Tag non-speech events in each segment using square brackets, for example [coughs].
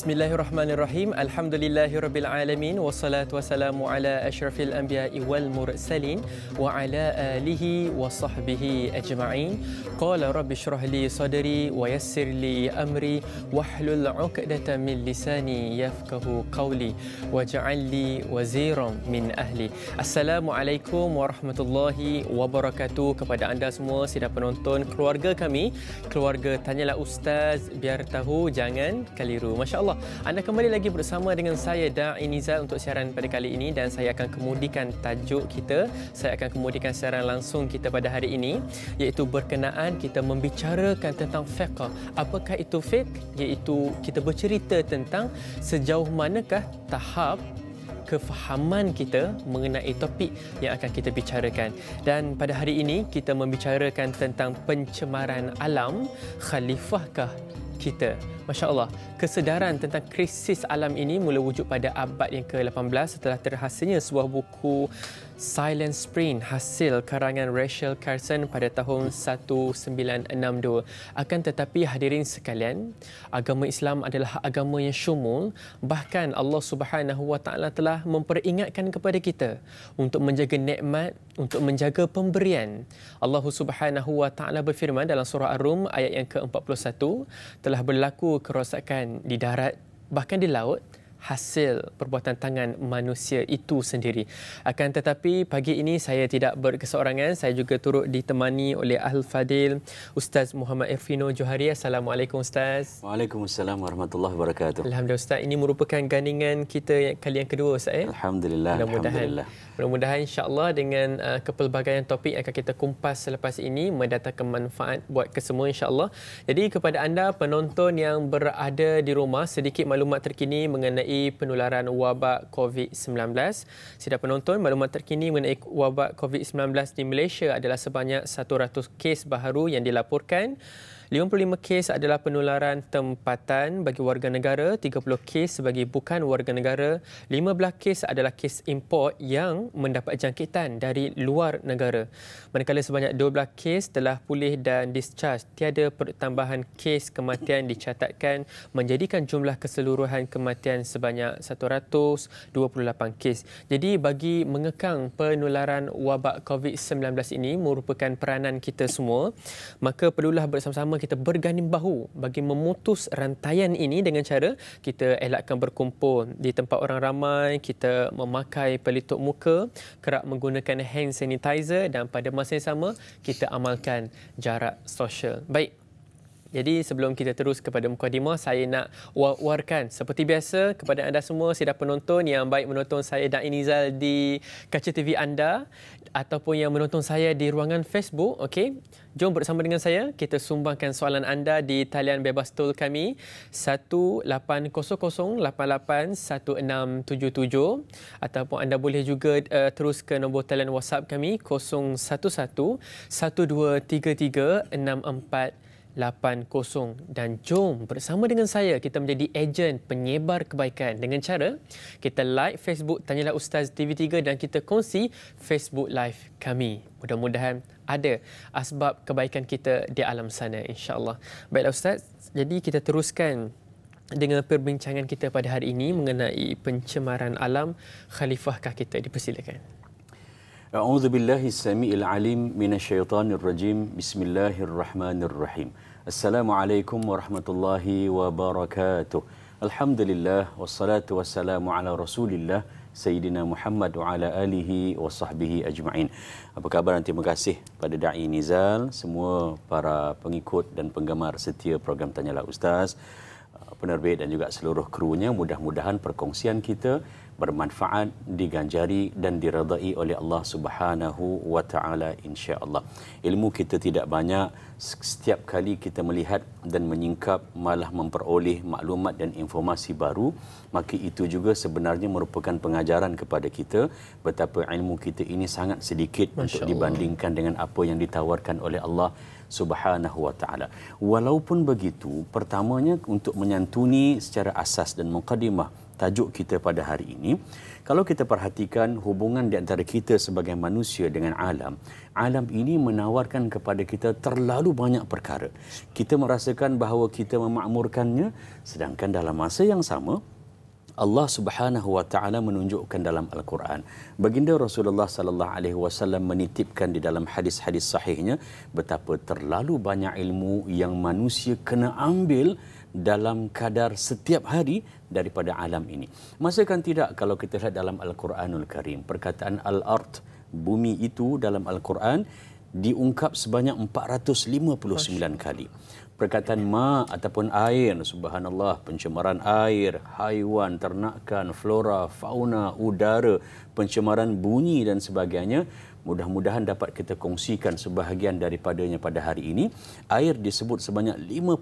Bismillahirrahmanirrahim. Alhamdulillahirrabbilalamin. Wassalatu wassalamu ala ashrafil anbiya wal mursalin wa ala alihi wa sahbihi ajma'in. Qala rabbi syrah li sadri wa yassir li amri wa hlul uqdata min lisani yafkahu qawli wa ja'alli waziram min ahli. Assalamualaikum warahmatullahi wabarakatuh kepada anda semua sidang penonton keluarga kami. Keluarga Tanyalah Ustaz biar tahu jangan keliru. MasyaAllah. Allah. Anda kembali lagi bersama dengan saya Da'i Nizal untuk siaran pada kali ini dan saya akan kemudikan tajuk kita. Saya akan kemudikan siaran langsung kita pada hari ini iaitu berkenaan kita membicarakan tentang fiqh. Apakah itu fiqh? Iaitu kita bercerita tentang sejauh manakah tahap kefahaman kita mengenai topik yang akan kita bicarakan. Dan pada hari ini kita membicarakan tentang pencemaran alam, khalifahkah kita. Masya-Allah, kesedaran tentang krisis alam ini mula wujud pada abad yang ke-18 setelah terhasilnya sebuah buku Silent Spring hasil karangan Rachel Carson pada tahun 1962. Akan tetapi hadirin sekalian, agama Islam adalah agama yang syumul. Bahkan Allah Subhanahu Wa Taala telah memperingatkan kepada kita untuk menjaga nikmat, untuk menjaga pemberian. Allah Subhanahu Wa Taala berfirman dalam surah Ar-Rum ayat yang ke-41, telah berlaku kerosakan di darat bahkan di laut hasil perbuatan tangan manusia itu sendiri. Akan tetapi pagi ini saya tidak berkeseorangan. Saya juga turut ditemani oleh Ahl Fadil Ustaz Muhammad Irfino Johari. Assalamualaikum Ustaz. Waalaikumsalam warahmatullahi wabarakatuh. Alhamdulillah Ustaz. Ini merupakan gandingan kita yang kali yang kedua Ustaz. Eh? Alhamdulillah. Alhamdulillah. Mudah-mudahan insyaAllah dengan uh, kepelbagaian topik yang akan kita kumpas selepas ini mendatangkan kemanfaat buat kesemua insyaAllah. Jadi kepada anda penonton yang berada di rumah, sedikit maklumat terkini mengenai penularan wabak COVID-19. Sida penonton, maklumat terkini mengenai wabak COVID-19 di Malaysia adalah sebanyak 100 kes baharu yang dilaporkan. 55 kes adalah penularan tempatan bagi warga negara, 30 kes sebagai bukan warga negara, 15 kes adalah kes import yang mendapat jangkitan dari luar negara. Manakala sebanyak 12 kes telah pulih dan discharge. Tiada pertambahan kes kematian dicatatkan menjadikan jumlah keseluruhan kematian sebanyak 128 kes. Jadi bagi mengekang penularan wabak COVID-19 ini merupakan peranan kita semua. Maka perlulah bersama-sama kita berganding bahu bagi memutus rantaian ini dengan cara kita elakkan berkumpul di tempat orang ramai, kita memakai pelitup muka, kerap menggunakan hand sanitizer dan pada masa yang sama kita amalkan jarak sosial. Baik, jadi sebelum kita terus kepada mukadimah, saya nak warkan seperti biasa kepada anda semua sidang penonton yang baik menonton saya dan Inizal di kaca TV anda ataupun yang menonton saya di ruangan Facebook, okey. Jom bersama dengan saya kita sumbangkan soalan anda di talian bebas tol kami 18008818177 ataupun anda boleh juga uh, terus ke nombor talian WhatsApp kami 011 1233 64 0377108080 dan jom bersama dengan saya kita menjadi ejen penyebar kebaikan dengan cara kita like Facebook Tanyalah Ustaz TV3 dan kita kongsi Facebook Live kami. Mudah-mudahan ada asbab kebaikan kita di alam sana insya-Allah. Baiklah Ustaz, jadi kita teruskan dengan perbincangan kita pada hari ini mengenai pencemaran alam khalifahkah kita dipersilakan. A'udzu billahi samiil alim minasyaitonir rajim. Bismillahirrahmanirrahim. Assalamualaikum warahmatullahi wabarakatuh. Alhamdulillah wassalatu wassalamu ala Rasulillah Sayyidina Muhammad wa ala alihi wa sahbihi ajma'in. Apa khabar dan terima kasih pada da'i Nizal, semua para pengikut dan penggemar setia program Tanyalah Ustaz, uh, penerbit dan juga seluruh kru-nya. Mudah-mudahan perkongsian kita bermanfaat, diganjari dan diredai oleh Allah Subhanahu wa taala insya-Allah. Ilmu kita tidak banyak, setiap kali kita melihat dan menyingkap malah memperoleh maklumat dan informasi baru, maka itu juga sebenarnya merupakan pengajaran kepada kita betapa ilmu kita ini sangat sedikit Masya untuk Allah. dibandingkan dengan apa yang ditawarkan oleh Allah Subhanahu wa taala. Walaupun begitu, pertamanya untuk menyantuni secara asas dan mukadimah tajuk kita pada hari ini. Kalau kita perhatikan hubungan di antara kita sebagai manusia dengan alam, alam ini menawarkan kepada kita terlalu banyak perkara. Kita merasakan bahawa kita memakmurkannya sedangkan dalam masa yang sama Allah Subhanahu wa taala menunjukkan dalam Al-Quran. Baginda Rasulullah sallallahu alaihi wasallam menitipkan di dalam hadis-hadis sahihnya betapa terlalu banyak ilmu yang manusia kena ambil dalam kadar setiap hari daripada alam ini. Masakan tidak kalau kita lihat dalam Al-Quranul Karim, perkataan al art bumi itu dalam Al-Quran diungkap sebanyak 459 kali. Perkataan ma ataupun air, subhanallah, pencemaran air, haiwan, ternakan, flora, fauna, udara, pencemaran bunyi dan sebagainya, Mudah-mudahan dapat kita kongsikan sebahagian daripadanya pada hari ini. Air disebut sebanyak 59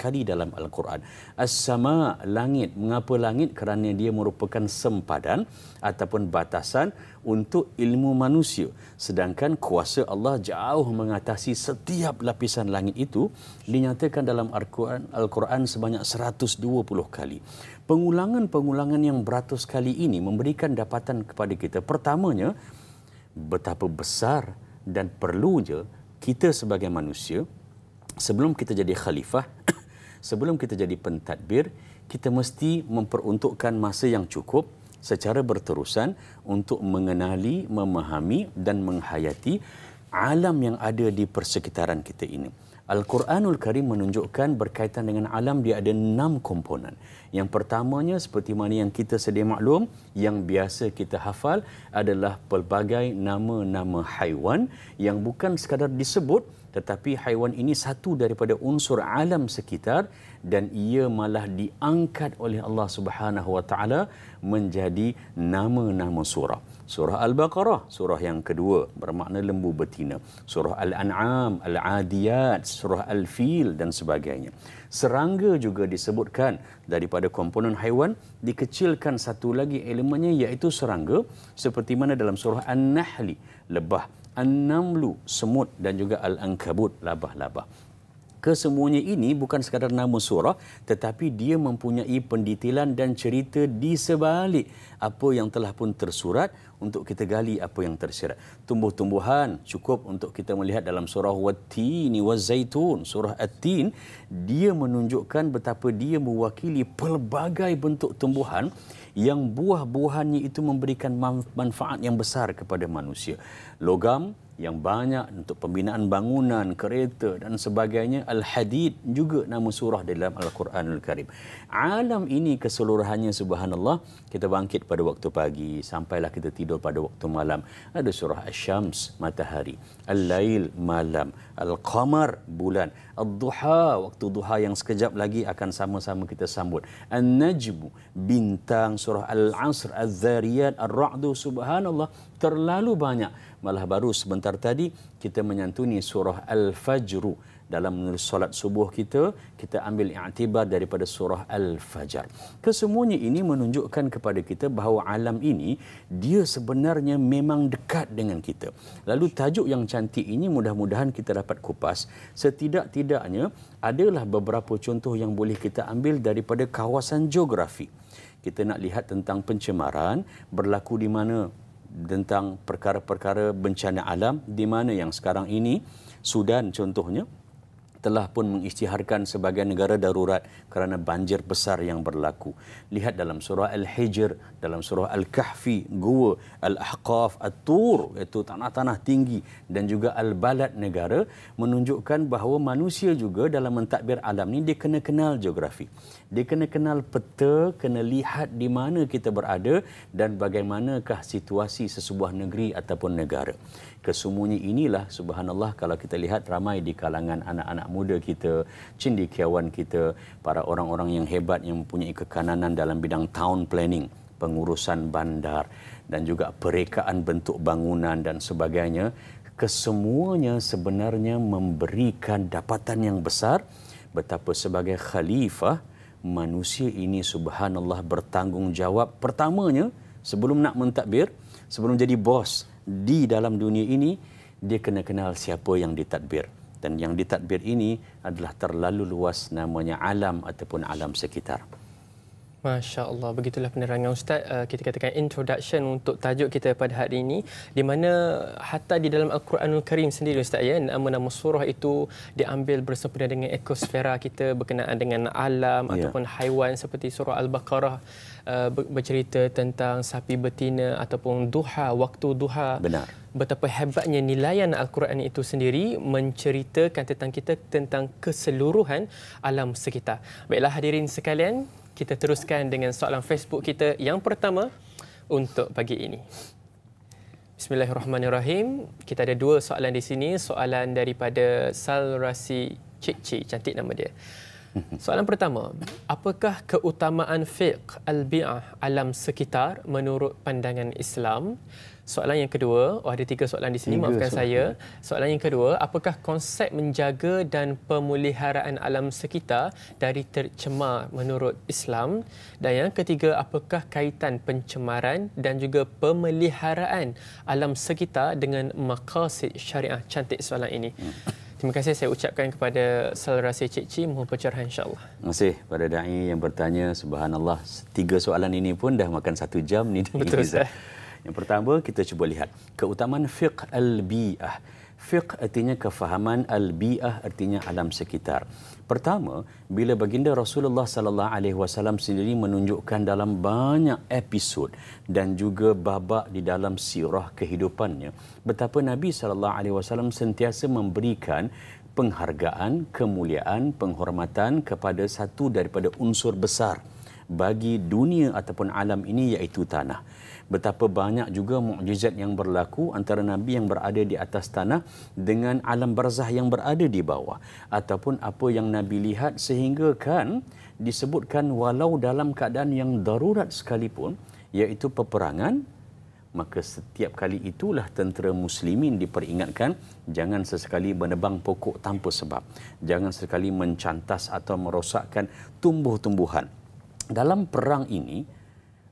kali dalam Al-Quran. As-sama langit. Mengapa langit? Kerana dia merupakan sempadan ataupun batasan untuk ilmu manusia. Sedangkan kuasa Allah jauh mengatasi setiap lapisan langit itu dinyatakan dalam Al-Quran, sebanyak 120 kali. Pengulangan-pengulangan yang beratus kali ini memberikan dapatan kepada kita. Pertamanya, betapa besar dan perlunya kita sebagai manusia sebelum kita jadi khalifah, [coughs] sebelum kita jadi pentadbir, kita mesti memperuntukkan masa yang cukup secara berterusan untuk mengenali, memahami dan menghayati alam yang ada di persekitaran kita ini. Al-Quranul Karim menunjukkan berkaitan dengan alam dia ada enam komponen. Yang pertamanya seperti mana yang kita sedia maklum, yang biasa kita hafal adalah pelbagai nama-nama haiwan yang bukan sekadar disebut tetapi haiwan ini satu daripada unsur alam sekitar dan ia malah diangkat oleh Allah Subhanahu wa taala menjadi nama-nama surah. Surah Al-Baqarah, surah yang kedua bermakna lembu betina. Surah Al-An'am, Al-Adiyat, surah Al-Fil dan sebagainya. Serangga juga disebutkan daripada komponen haiwan dikecilkan satu lagi elemennya iaitu serangga seperti mana dalam surah An-Nahl, lebah An-Namlu semut dan juga Al-Ankabut labah-labah. Kesemuanya ini bukan sekadar nama surah tetapi dia mempunyai pendetilan dan cerita di sebalik apa yang telah pun tersurat untuk kita gali apa yang tersirat. Tumbuh-tumbuhan cukup untuk kita melihat dalam surah Wattini wa Zaitun, surah At-Tin, dia menunjukkan betapa dia mewakili pelbagai bentuk tumbuhan yang buah-buahannya itu memberikan manfaat yang besar kepada manusia. Logam yang banyak untuk pembinaan bangunan, kereta dan sebagainya. Al-Hadid juga nama surah dalam Al-Quranul Karim. Alam ini keseluruhannya subhanallah, kita bangkit pada waktu pagi, sampailah kita tidur pada waktu malam. Ada surah asyams matahari. Al-Lail, malam. Al-Qamar, bulan. Al-Duha, waktu duha yang sekejap lagi akan sama-sama kita sambut. An-Najm, bintang surah Al-Asr, Al-Zariyat, al Ra'adu Subhanallah, terlalu banyak. Malah baru sebentar tadi kita menyantuni surah Al-Fajru dalam menulis solat subuh kita kita ambil i'tibar daripada surah al-fajar kesemuanya ini menunjukkan kepada kita bahawa alam ini dia sebenarnya memang dekat dengan kita lalu tajuk yang cantik ini mudah-mudahan kita dapat kupas setidak-tidaknya adalah beberapa contoh yang boleh kita ambil daripada kawasan geografi kita nak lihat tentang pencemaran berlaku di mana tentang perkara-perkara bencana alam di mana yang sekarang ini Sudan contohnya telah pun mengisytiharkan sebagai negara darurat kerana banjir besar yang berlaku. Lihat dalam surah Al-Hijr, dalam surah Al-Kahfi, Gua, Al-Ahqaf, At-Tur, iaitu tanah-tanah tinggi dan juga Al-Balad negara menunjukkan bahawa manusia juga dalam mentadbir alam ini dia kena kenal geografi. Dia kena kenal peta, kena lihat di mana kita berada dan bagaimanakah situasi sesebuah negeri ataupun negara kesemuanya inilah subhanallah kalau kita lihat ramai di kalangan anak-anak muda kita, cendekiawan kita, para orang-orang yang hebat yang mempunyai kekananan dalam bidang town planning, pengurusan bandar dan juga perekaan bentuk bangunan dan sebagainya, kesemuanya sebenarnya memberikan dapatan yang besar betapa sebagai khalifah manusia ini subhanallah bertanggungjawab pertamanya sebelum nak mentadbir, sebelum jadi bos di dalam dunia ini dia kena kenal siapa yang ditadbir dan yang ditadbir ini adalah terlalu luas namanya alam ataupun alam sekitar. Masya Allah, begitulah penerangan Ustaz. Uh, kita katakan introduction untuk tajuk kita pada hari ini. Di mana hatta di dalam Al-Quranul Karim sendiri Ustaz, ya, nama-nama surah itu diambil bersempena dengan ekosfera kita berkenaan dengan alam yeah. ataupun haiwan seperti surah Al-Baqarah uh, bercerita tentang sapi betina ataupun duha, waktu duha. Benar. Betapa hebatnya nilaian Al-Quran itu sendiri menceritakan tentang kita tentang keseluruhan alam sekitar. Baiklah hadirin sekalian, kita teruskan dengan soalan Facebook kita yang pertama untuk pagi ini. Bismillahirrahmanirrahim. Kita ada dua soalan di sini. Soalan daripada Salrasi Cikci. Cantik nama dia. [laughs] Soalan pertama, apakah keutamaan fiqh al-bi'ah alam sekitar menurut pandangan Islam? Soalan yang kedua, oh ada tiga soalan di sini, tiga maafkan soalan. saya. Soalan yang kedua, apakah konsep menjaga dan pemuliharaan alam sekitar dari tercemar menurut Islam? Dan yang ketiga, apakah kaitan pencemaran dan juga pemeliharaan alam sekitar dengan maqasid syariah? Cantik soalan ini. Hmm. Terima kasih saya ucapkan kepada selerasi Cik Cik, mohon pencerahan insyaAllah. Terima kasih kepada da'i yang bertanya, subhanallah, tiga soalan ini pun dah makan satu jam ni. Betul, Ustaz. [laughs] Yang pertama kita cuba lihat keutamaan fiqh al-bi'ah. Fiqh artinya kefahaman al-bi'ah artinya alam sekitar. Pertama, bila baginda Rasulullah sallallahu alaihi wasallam sendiri menunjukkan dalam banyak episod dan juga babak di dalam sirah kehidupannya, betapa Nabi sallallahu alaihi wasallam sentiasa memberikan penghargaan, kemuliaan, penghormatan kepada satu daripada unsur besar bagi dunia ataupun alam ini iaitu tanah betapa banyak juga mukjizat yang berlaku antara nabi yang berada di atas tanah dengan alam barzah yang berada di bawah ataupun apa yang nabi lihat sehingga kan disebutkan walau dalam keadaan yang darurat sekalipun iaitu peperangan maka setiap kali itulah tentera muslimin diperingatkan jangan sesekali menebang pokok tanpa sebab jangan sesekali mencantas atau merosakkan tumbuh-tumbuhan dalam perang ini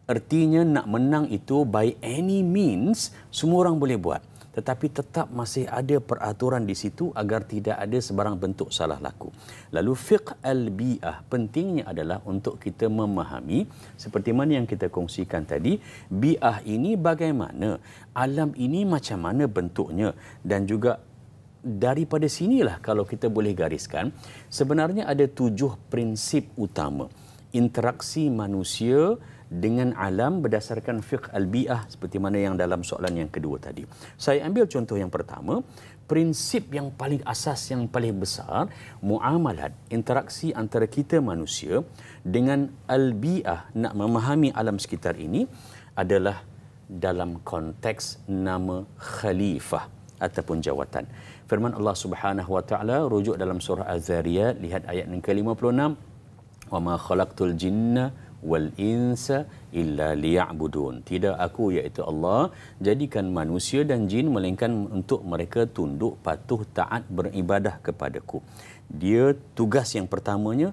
Ertinya nak menang itu by any means semua orang boleh buat. Tetapi tetap masih ada peraturan di situ agar tidak ada sebarang bentuk salah laku. Lalu fiqh al-bi'ah pentingnya adalah untuk kita memahami seperti mana yang kita kongsikan tadi. Bi'ah ini bagaimana? Alam ini macam mana bentuknya? Dan juga daripada sinilah kalau kita boleh gariskan sebenarnya ada tujuh prinsip utama interaksi manusia dengan alam berdasarkan fiqh al-bi'ah seperti mana yang dalam soalan yang kedua tadi. Saya ambil contoh yang pertama, prinsip yang paling asas yang paling besar muamalat interaksi antara kita manusia dengan al-bi'ah nak memahami alam sekitar ini adalah dalam konteks nama khalifah ataupun jawatan. Firman Allah Subhanahu wa taala rujuk dalam surah Az-Zariyat lihat ayat yang ke-56 wa ma khalaqtul jinna wal ins illa liya'budun tidak aku iaitu Allah jadikan manusia dan jin melainkan untuk mereka tunduk patuh taat beribadah kepadaku dia tugas yang pertamanya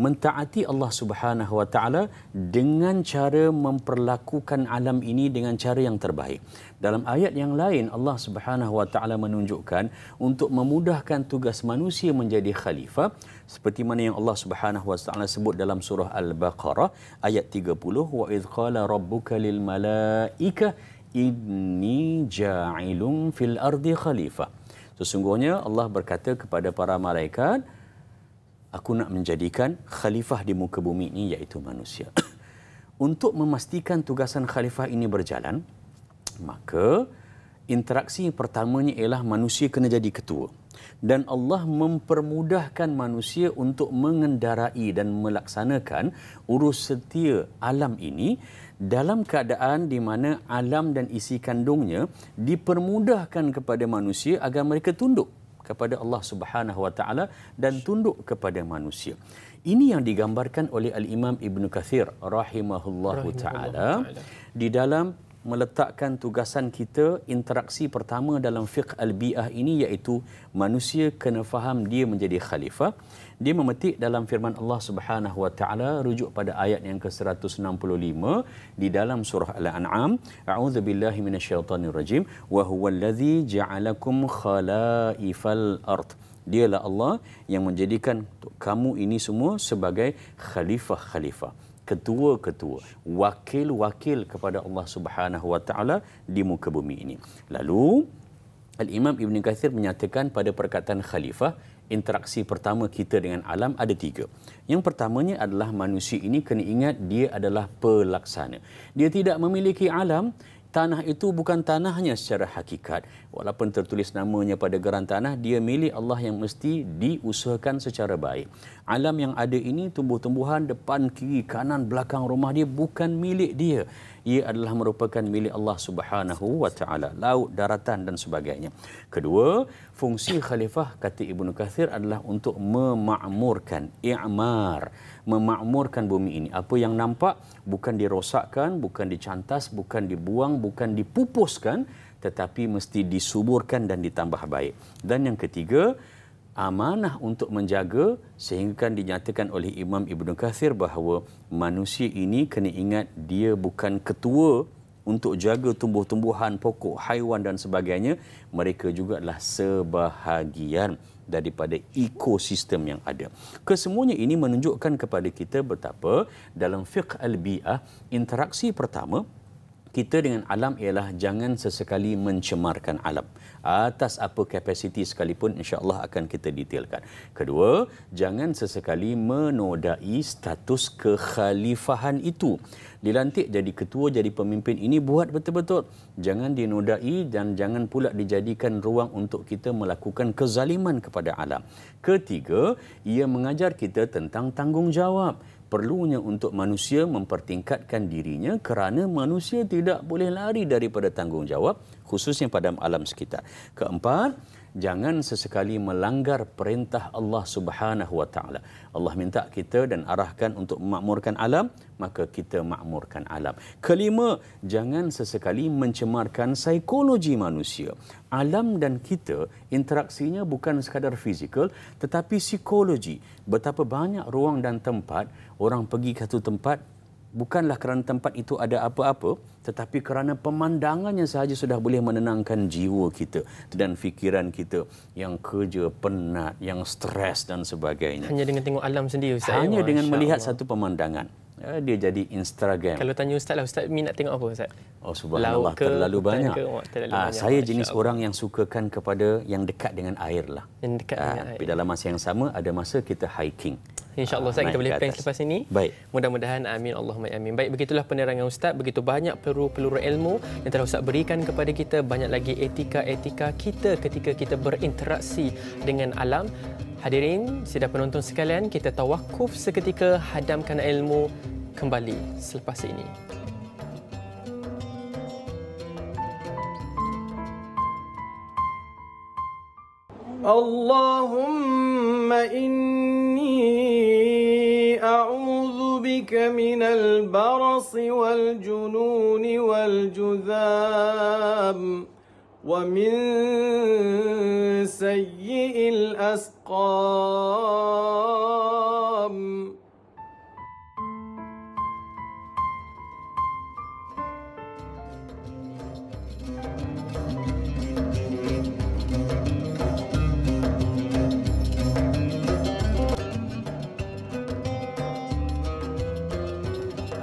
mentaati Allah Subhanahu wa taala dengan cara memperlakukan alam ini dengan cara yang terbaik. Dalam ayat yang lain Allah Subhanahu wa taala menunjukkan untuk memudahkan tugas manusia menjadi khalifah seperti mana yang Allah Subhanahu wa taala sebut dalam surah Al-Baqarah ayat 30 wa id qala rabbuka lil malaika inni ja'ilun fil ardi khalifah. Sesungguhnya Allah berkata kepada para malaikat aku nak menjadikan khalifah di muka bumi ini iaitu manusia. [coughs] Untuk memastikan tugasan khalifah ini berjalan maka interaksi pertamanya ialah manusia kena jadi ketua dan Allah mempermudahkan manusia untuk mengendarai dan melaksanakan urus setia alam ini dalam keadaan di mana alam dan isi kandungnya dipermudahkan kepada manusia agar mereka tunduk kepada Allah Subhanahu wa taala dan tunduk kepada manusia. Ini yang digambarkan oleh Al-Imam Ibn Kathir rahimahullahu, taala di dalam meletakkan tugasan kita interaksi pertama dalam fiqh al-bi'ah ini iaitu manusia kena faham dia menjadi khalifah dia memetik dalam firman Allah Subhanahu wa taala rujuk pada ayat yang ke-165 di dalam surah al-an'am a'udzu billahi minasyaitonir rajim wa huwallazi ja'alakum khalaifal ard dialah Allah yang menjadikan kamu ini semua sebagai khalifah-khalifah ketua-ketua, wakil-wakil kepada Allah Subhanahu Wa Taala di muka bumi ini. Lalu Al-Imam Ibn Kathir menyatakan pada perkataan khalifah, interaksi pertama kita dengan alam ada tiga. Yang pertamanya adalah manusia ini kena ingat dia adalah pelaksana. Dia tidak memiliki alam, tanah itu bukan tanahnya secara hakikat. Walaupun tertulis namanya pada geran tanah, dia milik Allah yang mesti diusahakan secara baik. Alam yang ada ini, tumbuh-tumbuhan depan, kiri, kanan, belakang rumah dia bukan milik dia. Ia adalah merupakan milik Allah Subhanahu wa taala, laut, daratan dan sebagainya. Kedua, fungsi khalifah kata Ibnu Kathir adalah untuk memakmurkan, i'mar memakmurkan bumi ini. Apa yang nampak bukan dirosakkan, bukan dicantas, bukan dibuang, bukan dipupuskan tetapi mesti disuburkan dan ditambah baik. Dan yang ketiga, amanah untuk menjaga sehingga dinyatakan oleh Imam Ibn Kathir bahawa manusia ini kena ingat dia bukan ketua untuk jaga tumbuh-tumbuhan, pokok, haiwan dan sebagainya, mereka juga adalah sebahagian daripada ekosistem yang ada. Kesemuanya ini menunjukkan kepada kita betapa dalam fiqh al-bi'ah, interaksi pertama kita dengan alam ialah jangan sesekali mencemarkan alam. Atas apa kapasiti sekalipun insya-Allah akan kita detailkan. Kedua, jangan sesekali menodai status kekhalifahan itu dilantik jadi ketua jadi pemimpin ini buat betul-betul jangan dinodai dan jangan pula dijadikan ruang untuk kita melakukan kezaliman kepada alam. Ketiga, ia mengajar kita tentang tanggungjawab perlunya untuk manusia mempertingkatkan dirinya kerana manusia tidak boleh lari daripada tanggungjawab khususnya pada alam sekitar. Keempat, jangan sesekali melanggar perintah Allah Subhanahu wa taala. Allah minta kita dan arahkan untuk memakmurkan alam, maka kita makmurkan alam. Kelima, jangan sesekali mencemarkan psikologi manusia. Alam dan kita interaksinya bukan sekadar fizikal tetapi psikologi. Betapa banyak ruang dan tempat orang pergi ke satu tempat bukanlah kerana tempat itu ada apa-apa tetapi kerana pemandangannya sahaja sudah boleh menenangkan jiwa kita dan fikiran kita yang kerja penat yang stres dan sebagainya hanya dengan tengok alam sendiri ustaz ya? hanya ya, dengan melihat Allah. satu pemandangan eh, dia jadi Instagram. Kalau tanya ustaz lah, ustaz minat tengok apa ustaz? Oh subhanallah, ke, terlalu banyak. Ke, oh, terlalu ah, banyak saya Masya jenis orang yang sukakan kepada yang dekat dengan air lah. Yang dekat ah, dengan air. dalam masa yang sama, ada masa kita hiking. InsyaAllah Ustaz kita boleh plan selepas ini. Baik. Mudah-mudahan amin Allahumma amin. Baik begitulah penerangan Ustaz. Begitu banyak peluru peluru ilmu yang telah Ustaz berikan kepada kita. Banyak lagi etika-etika kita ketika kita berinteraksi dengan alam. Hadirin, sida penonton sekalian, kita tawakuf seketika hadamkan ilmu kembali selepas ini. اللهم إني أعوذ بك من البرص والجنون والجذام ومن سيء الأسقام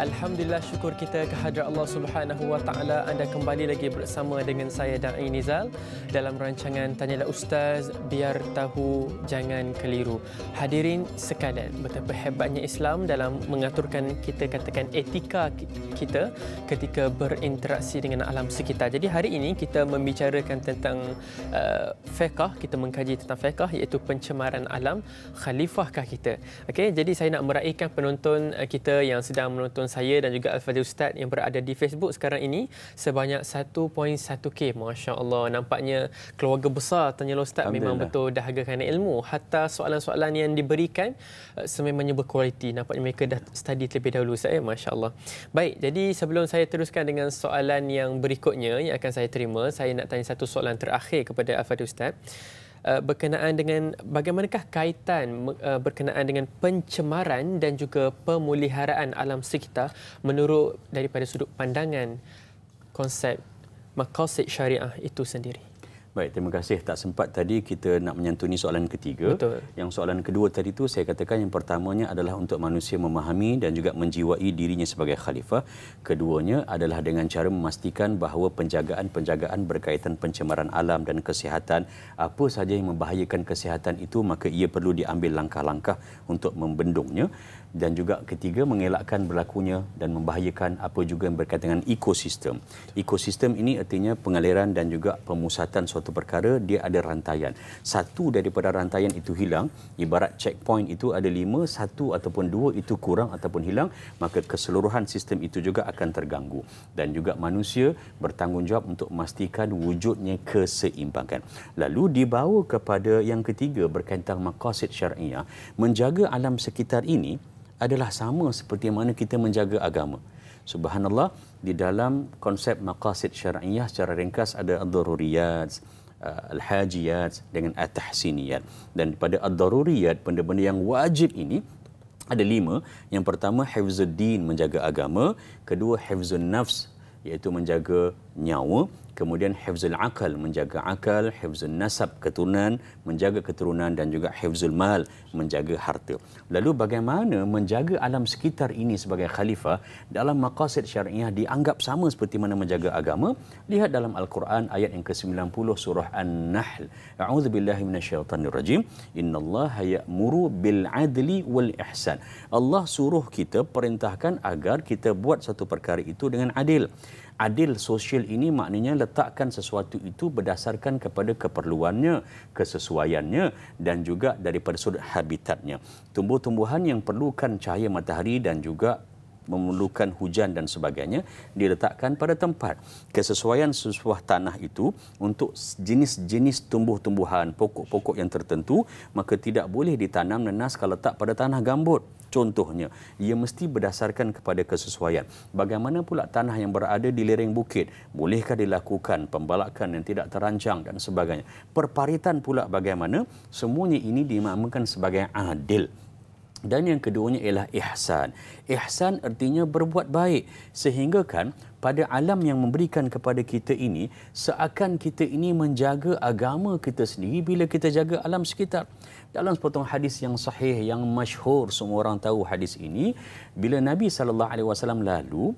Alhamdulillah syukur kita kehadrat Allah Subhanahu Wa Taala anda kembali lagi bersama dengan saya dan Nizal dalam rancangan tanyalah ustaz biar tahu jangan keliru. Hadirin sekalian, betapa hebatnya Islam dalam mengaturkan kita katakan etika kita ketika berinteraksi dengan alam sekitar. Jadi hari ini kita membicarakan tentang uh, fiqh, kita mengkaji tentang fiqh iaitu pencemaran alam khalifahkah kita. Okey, jadi saya nak meraihkan penonton uh, kita yang sedang menonton saya dan juga Al-Fadhil Ustaz yang berada di Facebook sekarang ini sebanyak 1.1K. Masya Allah, nampaknya keluarga besar tanya lah Ustaz memang betul dah hargakan ilmu. Hatta soalan-soalan yang diberikan eh, sememangnya berkualiti. Nampaknya mereka dah study terlebih dahulu Ustaz. Ya? Masya Allah. Baik, jadi sebelum saya teruskan dengan soalan yang berikutnya yang akan saya terima, saya nak tanya satu soalan terakhir kepada Al-Fadhil Ustaz. Eh, berkenaan dengan bagaimanakah kaitan eh, berkenaan dengan pencemaran dan juga pemuliharaan alam sekitar menurut daripada sudut pandangan konsep maqasid syariah itu sendiri. Baik, terima kasih. Tak sempat tadi kita nak menyentuhi soalan ketiga. Betul. Yang soalan kedua tadi itu saya katakan yang pertamanya adalah untuk manusia memahami dan juga menjiwai dirinya sebagai khalifah. Keduanya adalah dengan cara memastikan bahawa penjagaan-penjagaan berkaitan pencemaran alam dan kesihatan, apa sahaja yang membahayakan kesihatan itu maka ia perlu diambil langkah-langkah untuk membendungnya dan juga ketiga mengelakkan berlakunya dan membahayakan apa juga yang berkaitan dengan ekosistem. Ekosistem ini artinya pengaliran dan juga pemusatan suatu perkara dia ada rantaian. Satu daripada rantaian itu hilang, ibarat checkpoint itu ada lima, satu ataupun dua itu kurang ataupun hilang, maka keseluruhan sistem itu juga akan terganggu. Dan juga manusia bertanggungjawab untuk memastikan wujudnya keseimbangan. Lalu dibawa kepada yang ketiga berkaitan maqasid syariah, menjaga alam sekitar ini adalah sama seperti mana kita menjaga agama. Subhanallah, di dalam konsep maqasid syar'iyah secara ringkas ada ad-daruriyat, uh, al-hajiyat dengan at-tahsiniyat. Dan pada ad-daruriyat, benda-benda yang wajib ini ada lima. Yang pertama, din menjaga agama. Kedua, hifzun nafs, iaitu menjaga nyawa kemudian hifzul akal menjaga akal hifzul nasab keturunan menjaga keturunan dan juga hifzul mal menjaga harta lalu bagaimana menjaga alam sekitar ini sebagai khalifah dalam maqasid syariah dianggap sama seperti mana menjaga agama lihat dalam al-Quran ayat yang ke-90 surah an-nahl a'udzubillahi minasyaitanir rajim innallaha ya'muru bil adli wal ihsan Allah suruh kita perintahkan agar kita buat satu perkara itu dengan adil adil sosial ini maknanya letakkan sesuatu itu berdasarkan kepada keperluannya, kesesuaiannya dan juga daripada sudut habitatnya. Tumbuh-tumbuhan yang perlukan cahaya matahari dan juga memerlukan hujan dan sebagainya diletakkan pada tempat kesesuaian sebuah tanah itu untuk jenis-jenis tumbuh-tumbuhan pokok-pokok yang tertentu maka tidak boleh ditanam nenas kalau letak pada tanah gambut contohnya ia mesti berdasarkan kepada kesesuaian bagaimana pula tanah yang berada di lereng bukit bolehkah dilakukan pembalakan yang tidak terancang dan sebagainya perparitan pula bagaimana semuanya ini dimakmumkan sebagai adil dan yang keduanya ialah ihsan. Ihsan artinya berbuat baik sehingga kan pada alam yang memberikan kepada kita ini seakan kita ini menjaga agama kita sendiri bila kita jaga alam sekitar. Dalam sepotong hadis yang sahih yang masyhur semua orang tahu hadis ini bila Nabi sallallahu alaihi wasallam lalu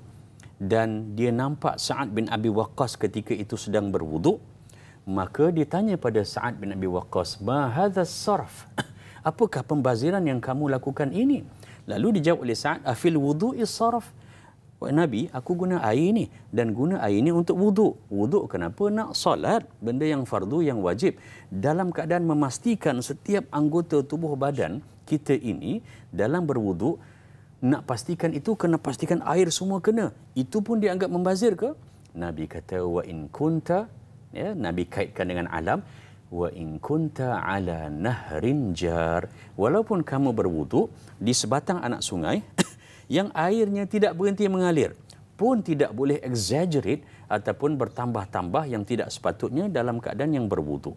dan dia nampak Sa'ad bin Abi Waqqas ketika itu sedang berwuduk maka ditanya pada Sa'ad bin Abi Waqqas ma hadha sarf apakah pembaziran yang kamu lakukan ini? Lalu dijawab oleh Sa'ad, afil ah, wudu isarf. Wahai Nabi, aku guna air ini dan guna air ini untuk wudu. Wudu kenapa? Nak solat, benda yang fardu, yang wajib. Dalam keadaan memastikan setiap anggota tubuh badan kita ini dalam berwudu, nak pastikan itu kena pastikan air semua kena. Itu pun dianggap membazir ke? Nabi kata, wa in kunta, ya, Nabi kaitkan dengan alam, wa in kunta ala nahrin jar walaupun kamu berwudu di sebatang anak sungai [coughs] yang airnya tidak berhenti mengalir pun tidak boleh exaggerate ataupun bertambah-tambah yang tidak sepatutnya dalam keadaan yang berwudu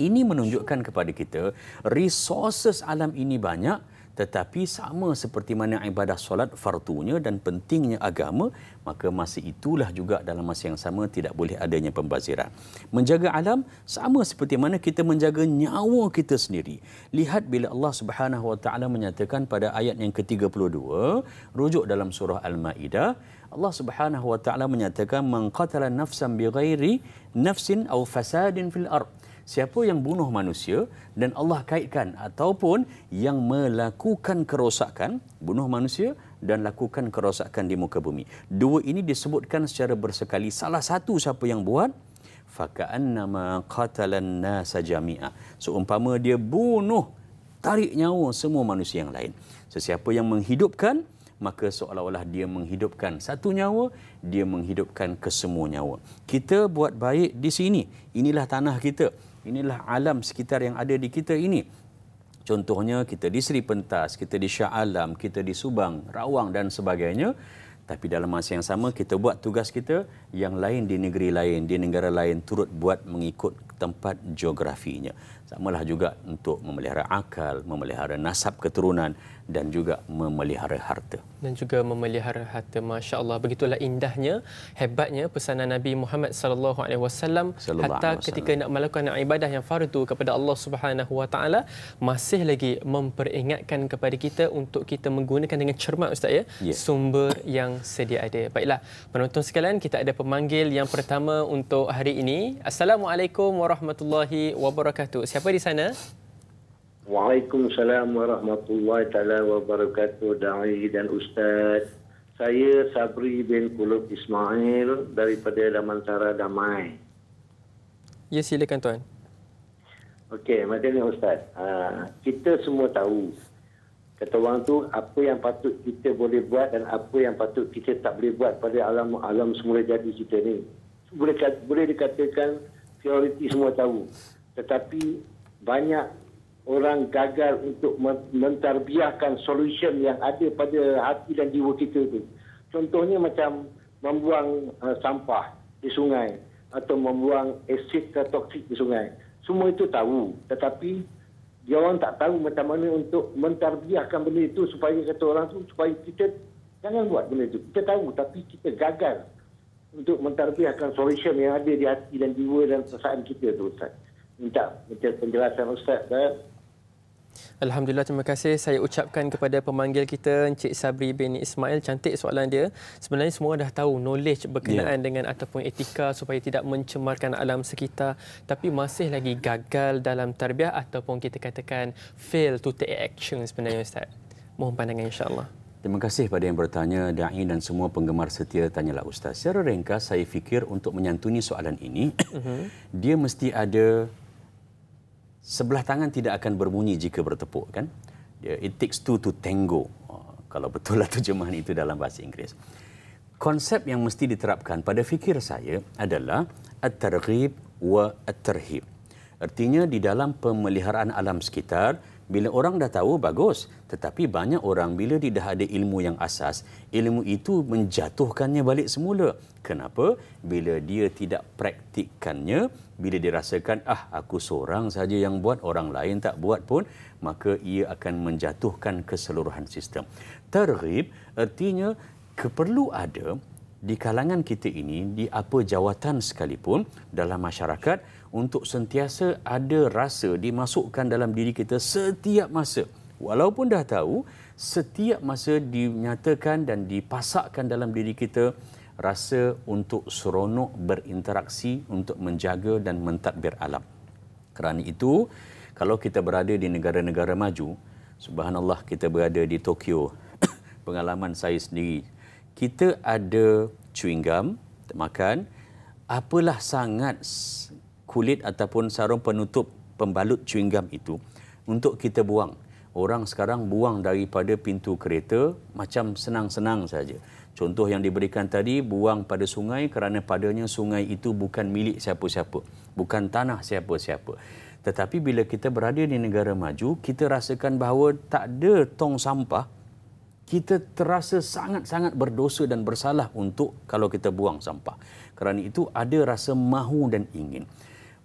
ini menunjukkan kepada kita resources alam ini banyak tetapi sama seperti mana ibadah solat fardunya dan pentingnya agama maka masa itulah juga dalam masa yang sama tidak boleh adanya pembaziran menjaga alam sama seperti mana kita menjaga nyawa kita sendiri lihat bila Allah Subhanahu wa taala menyatakan pada ayat yang ke-32 rujuk dalam surah al-maidah Allah Subhanahu wa taala menyatakan man qatala nafsan bighairi nafsin aw fasadin fil ardh siapa yang bunuh manusia dan Allah kaitkan ataupun yang melakukan kerosakan bunuh manusia dan lakukan kerosakan di muka bumi dua ini disebutkan secara bersekali salah satu siapa yang buat faka'annama qatalan nasa jami'a seumpama so, dia bunuh tarik nyawa semua manusia yang lain sesiapa yang menghidupkan maka seolah-olah dia menghidupkan satu nyawa dia menghidupkan kesemua nyawa kita buat baik di sini inilah tanah kita inilah alam sekitar yang ada di kita ini. Contohnya kita di Seri Pentas, kita di Shah Alam, kita di Subang, Rawang dan sebagainya. Tapi dalam masa yang sama kita buat tugas kita yang lain di negeri lain, di negara lain turut buat mengikut tempat geografinya. Samalah juga untuk memelihara akal, memelihara nasab keturunan dan juga memelihara harta. Dan juga memelihara harta. Masya Allah. Begitulah indahnya, hebatnya pesanan Nabi Muhammad sallallahu alaihi wasallam hatta ketika nak melakukan ibadah yang fardu kepada Allah Subhanahu wa taala masih lagi memperingatkan kepada kita untuk kita menggunakan dengan cermat ustaz ya yes. sumber yang sedia ada. Baiklah, penonton sekalian, kita ada pemanggil yang pertama untuk hari ini. Assalamualaikum warahmatullahi wabarakatuh. Siapa di sana? Waalaikumsalam warahmatullahi taala wabarakatuh dai dan ustaz. Saya Sabri bin Kulub Ismail daripada Damansara Damai. Ya silakan tuan. Okey, macam ni ustaz. Ha, kita semua tahu kata orang tu apa yang patut kita boleh buat dan apa yang patut kita tak boleh buat pada alam alam semula jadi kita ni. Boleh boleh dikatakan teori semua tahu. Tetapi banyak orang gagal untuk mentarbiahkan solution yang ada pada hati dan jiwa kita itu. Contohnya macam membuang uh, sampah di sungai atau membuang asid atau toksik di sungai. Semua itu tahu tetapi dia orang tak tahu macam mana untuk mentarbiahkan benda itu supaya kata orang tu supaya kita jangan buat benda itu. Kita tahu tapi kita gagal untuk mentarbiahkan solution yang ada di hati dan jiwa dan perasaan kita tu Ustaz. Minta, minta penjelasan Ustaz. Ustaz. Eh? Alhamdulillah terima kasih saya ucapkan kepada pemanggil kita Encik Sabri bin Ismail cantik soalan dia sebenarnya semua dah tahu knowledge berkenaan yeah. dengan ataupun etika supaya tidak mencemarkan alam sekitar tapi masih lagi gagal dalam tarbiah ataupun kita katakan fail to take action sebenarnya ustaz mohon pandangan insyaallah Terima kasih pada yang bertanya, da'i dan semua penggemar setia tanyalah Ustaz. Secara ringkas, saya fikir untuk menyantuni soalan ini, uh-huh. dia mesti ada sebelah tangan tidak akan berbunyi jika bertepuk kan it takes two to tango oh, kalau betul lah [laughs] terjemahan itu dalam bahasa Inggeris konsep yang mesti diterapkan pada fikir saya adalah at-targhib wa at-tarhib artinya di dalam pemeliharaan alam sekitar bila orang dah tahu bagus tetapi banyak orang bila dia dah ada ilmu yang asas ilmu itu menjatuhkannya balik semula kenapa bila dia tidak praktikkannya bila dirasakan ah aku seorang saja yang buat orang lain tak buat pun maka ia akan menjatuhkan keseluruhan sistem terhib artinya keperlu ada di kalangan kita ini di apa jawatan sekalipun dalam masyarakat untuk sentiasa ada rasa dimasukkan dalam diri kita setiap masa walaupun dah tahu setiap masa dinyatakan dan dipasakkan dalam diri kita rasa untuk seronok berinteraksi untuk menjaga dan mentadbir alam. Kerana itu, kalau kita berada di negara-negara maju, subhanallah kita berada di Tokyo, [coughs] pengalaman saya sendiri, kita ada chewing gum, makan, apalah sangat kulit ataupun sarung penutup pembalut chewing gum itu untuk kita buang. Orang sekarang buang daripada pintu kereta macam senang-senang saja. Contoh yang diberikan tadi, buang pada sungai kerana padanya sungai itu bukan milik siapa-siapa. Bukan tanah siapa-siapa. Tetapi bila kita berada di negara maju, kita rasakan bahawa tak ada tong sampah, kita terasa sangat-sangat berdosa dan bersalah untuk kalau kita buang sampah. Kerana itu ada rasa mahu dan ingin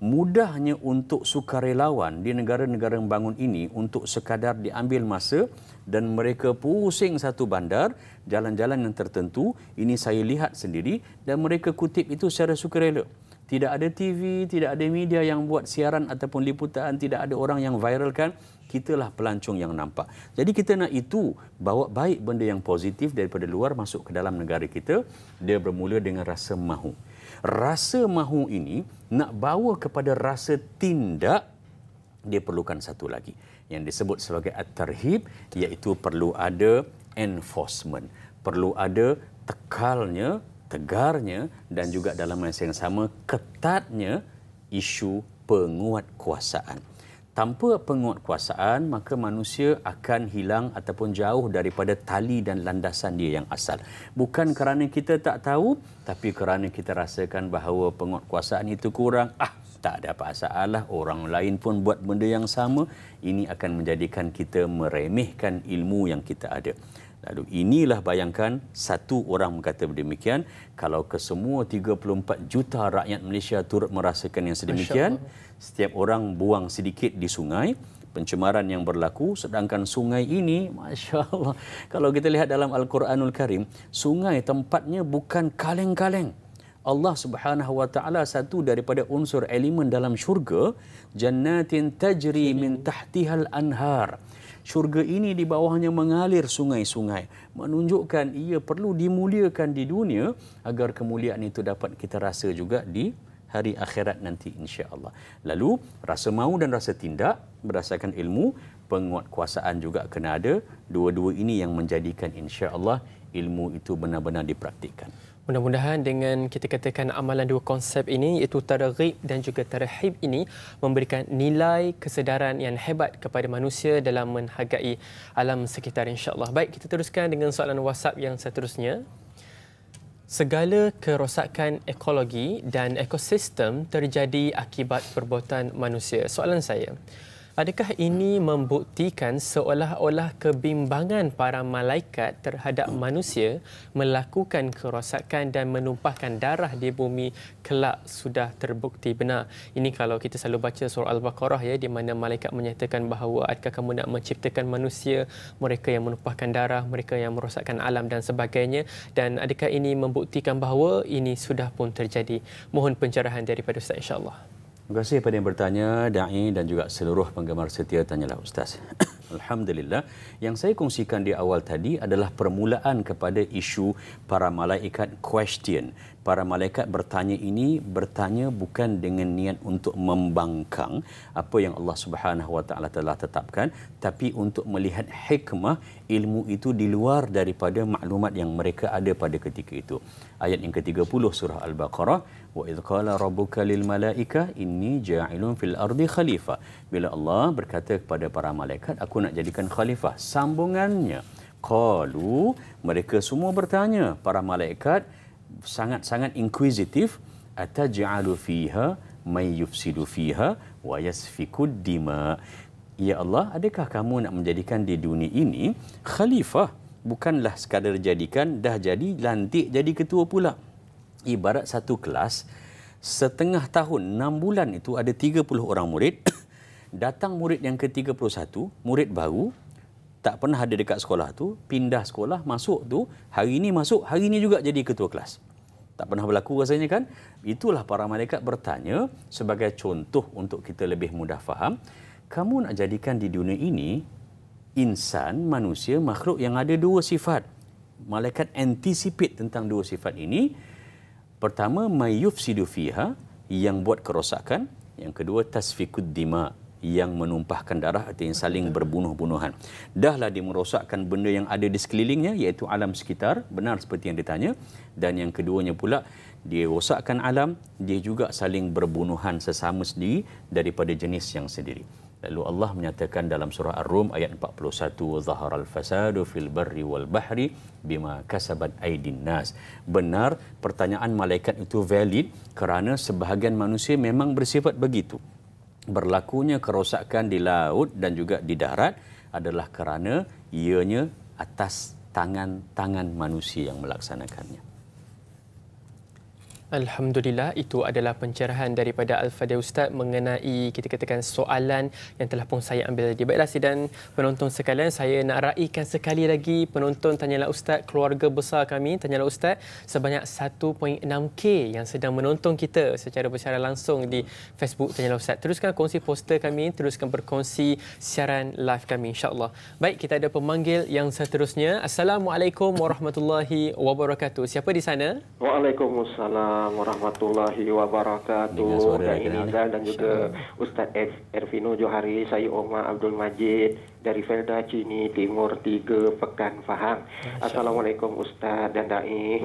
mudahnya untuk sukarelawan di negara-negara yang bangun ini untuk sekadar diambil masa dan mereka pusing satu bandar, jalan-jalan yang tertentu, ini saya lihat sendiri dan mereka kutip itu secara sukarela. Tidak ada TV, tidak ada media yang buat siaran ataupun liputan, tidak ada orang yang viralkan, kitalah pelancong yang nampak. Jadi kita nak itu bawa baik benda yang positif daripada luar masuk ke dalam negara kita, dia bermula dengan rasa mahu rasa mahu ini nak bawa kepada rasa tindak dia perlukan satu lagi yang disebut sebagai at-tarhib iaitu perlu ada enforcement perlu ada tekalnya tegarnya dan juga dalam masa yang sama ketatnya isu penguatkuasaan tanpa penguatkuasaan maka manusia akan hilang ataupun jauh daripada tali dan landasan dia yang asal bukan kerana kita tak tahu tapi kerana kita rasakan bahawa penguatkuasaan itu kurang ah tak ada apa-apa orang lain pun buat benda yang sama ini akan menjadikan kita meremehkan ilmu yang kita ada Lalu inilah bayangkan satu orang mengata demikian kalau kesemua 34 juta rakyat Malaysia turut merasakan yang sedemikian setiap orang buang sedikit di sungai pencemaran yang berlaku sedangkan sungai ini masya-Allah kalau kita lihat dalam Al-Quranul Karim sungai tempatnya bukan kaleng-kaleng Allah Subhanahu wa taala satu daripada unsur elemen dalam syurga jannatin tajri min tahtihal anhar syurga ini di bawahnya mengalir sungai-sungai menunjukkan ia perlu dimuliakan di dunia agar kemuliaan itu dapat kita rasa juga di hari akhirat nanti insya-Allah. Lalu rasa mahu dan rasa tindak berdasarkan ilmu penguatkuasaan juga kena ada. Dua-dua ini yang menjadikan insya-Allah ilmu itu benar-benar dipraktikkan. Mudah-mudahan dengan kita katakan amalan dua konsep ini iaitu tarhib dan juga tarhib ini memberikan nilai kesedaran yang hebat kepada manusia dalam menghargai alam sekitar insya-Allah. Baik, kita teruskan dengan soalan WhatsApp yang seterusnya. Segala kerosakan ekologi dan ekosistem terjadi akibat perbuatan manusia. Soalan saya, Adakah ini membuktikan seolah-olah kebimbangan para malaikat terhadap manusia melakukan kerosakan dan menumpahkan darah di bumi kelak sudah terbukti benar? Ini kalau kita selalu baca surah Al-Baqarah ya di mana malaikat menyatakan bahawa adakah kamu nak menciptakan manusia mereka yang menumpahkan darah, mereka yang merosakkan alam dan sebagainya dan adakah ini membuktikan bahawa ini sudah pun terjadi? Mohon pencerahan daripada Ustaz insya-Allah. Terima kasih kepada yang bertanya, da'i dan juga seluruh penggemar setia Tanyalah Ustaz. [coughs] Alhamdulillah, yang saya kongsikan di awal tadi adalah permulaan kepada isu para malaikat question. Para malaikat bertanya ini bertanya bukan dengan niat untuk membangkang apa yang Allah Subhanahu Wa Taala telah tetapkan, tapi untuk melihat hikmah ilmu itu di luar daripada maklumat yang mereka ada pada ketika itu. Ayat yang ke-30 surah Al-Baqarah, وإذ قال lil Malaika إني جاعل fil ardi خليفة bila Allah berkata kepada para malaikat aku nak jadikan khalifah sambungannya qalu mereka semua bertanya para malaikat sangat-sangat inquisitif ataj'alu fiha may yufsidu fiha wa yasfiku dima ya Allah adakah kamu nak menjadikan di dunia ini khalifah bukanlah sekadar jadikan dah jadi lantik jadi ketua pula ibarat satu kelas setengah tahun enam bulan itu ada 30 orang murid [coughs] datang murid yang ke-31 murid baru tak pernah ada dekat sekolah tu pindah sekolah masuk tu hari ini masuk hari ini juga jadi ketua kelas tak pernah berlaku rasanya kan itulah para malaikat bertanya sebagai contoh untuk kita lebih mudah faham kamu nak jadikan di dunia ini insan manusia makhluk yang ada dua sifat malaikat anticipate tentang dua sifat ini pertama mayufsidu fiha yang buat kerosakan yang kedua tasfikud dima yang menumpahkan darah atau yang saling berbunuh-bunuhan. Dahlah dia merosakkan benda yang ada di sekelilingnya iaitu alam sekitar, benar seperti yang ditanya. Dan yang keduanya pula, dia rosakkan alam, dia juga saling berbunuhan sesama sendiri daripada jenis yang sendiri. Lalu Allah menyatakan dalam surah Ar-Rum ayat 41 Zahar al-fasadu fil barri wal bahri bima kasabat aidin nas. Benar pertanyaan malaikat itu valid kerana sebahagian manusia memang bersifat begitu. Berlakunya kerosakan di laut dan juga di darat adalah kerana ianya atas tangan-tangan manusia yang melaksanakannya. Alhamdulillah itu adalah pencerahan daripada Al-Fadhil Ustaz mengenai kita katakan soalan yang telah pun saya ambil tadi. Baiklah sidan penonton sekalian saya nak raikan sekali lagi penonton tanyalah Ustaz keluarga besar kami tanyalah Ustaz sebanyak 1.6K yang sedang menonton kita secara bersiaran langsung di Facebook tanyalah Ustaz. Teruskan kongsi poster kami teruskan berkongsi siaran live kami insyaAllah. Baik kita ada pemanggil yang seterusnya. Assalamualaikum warahmatullahi wabarakatuh. Siapa di sana? Waalaikumsalam. Assalamualaikum warahmatullahi wabarakatuh dan ini dan, dan juga Ustaz F. Ervino Johari saya Omar Abdul Majid dari Felda Cini Timur 3 Pekan Pahang Assalamualaikum Ustaz dan Da'i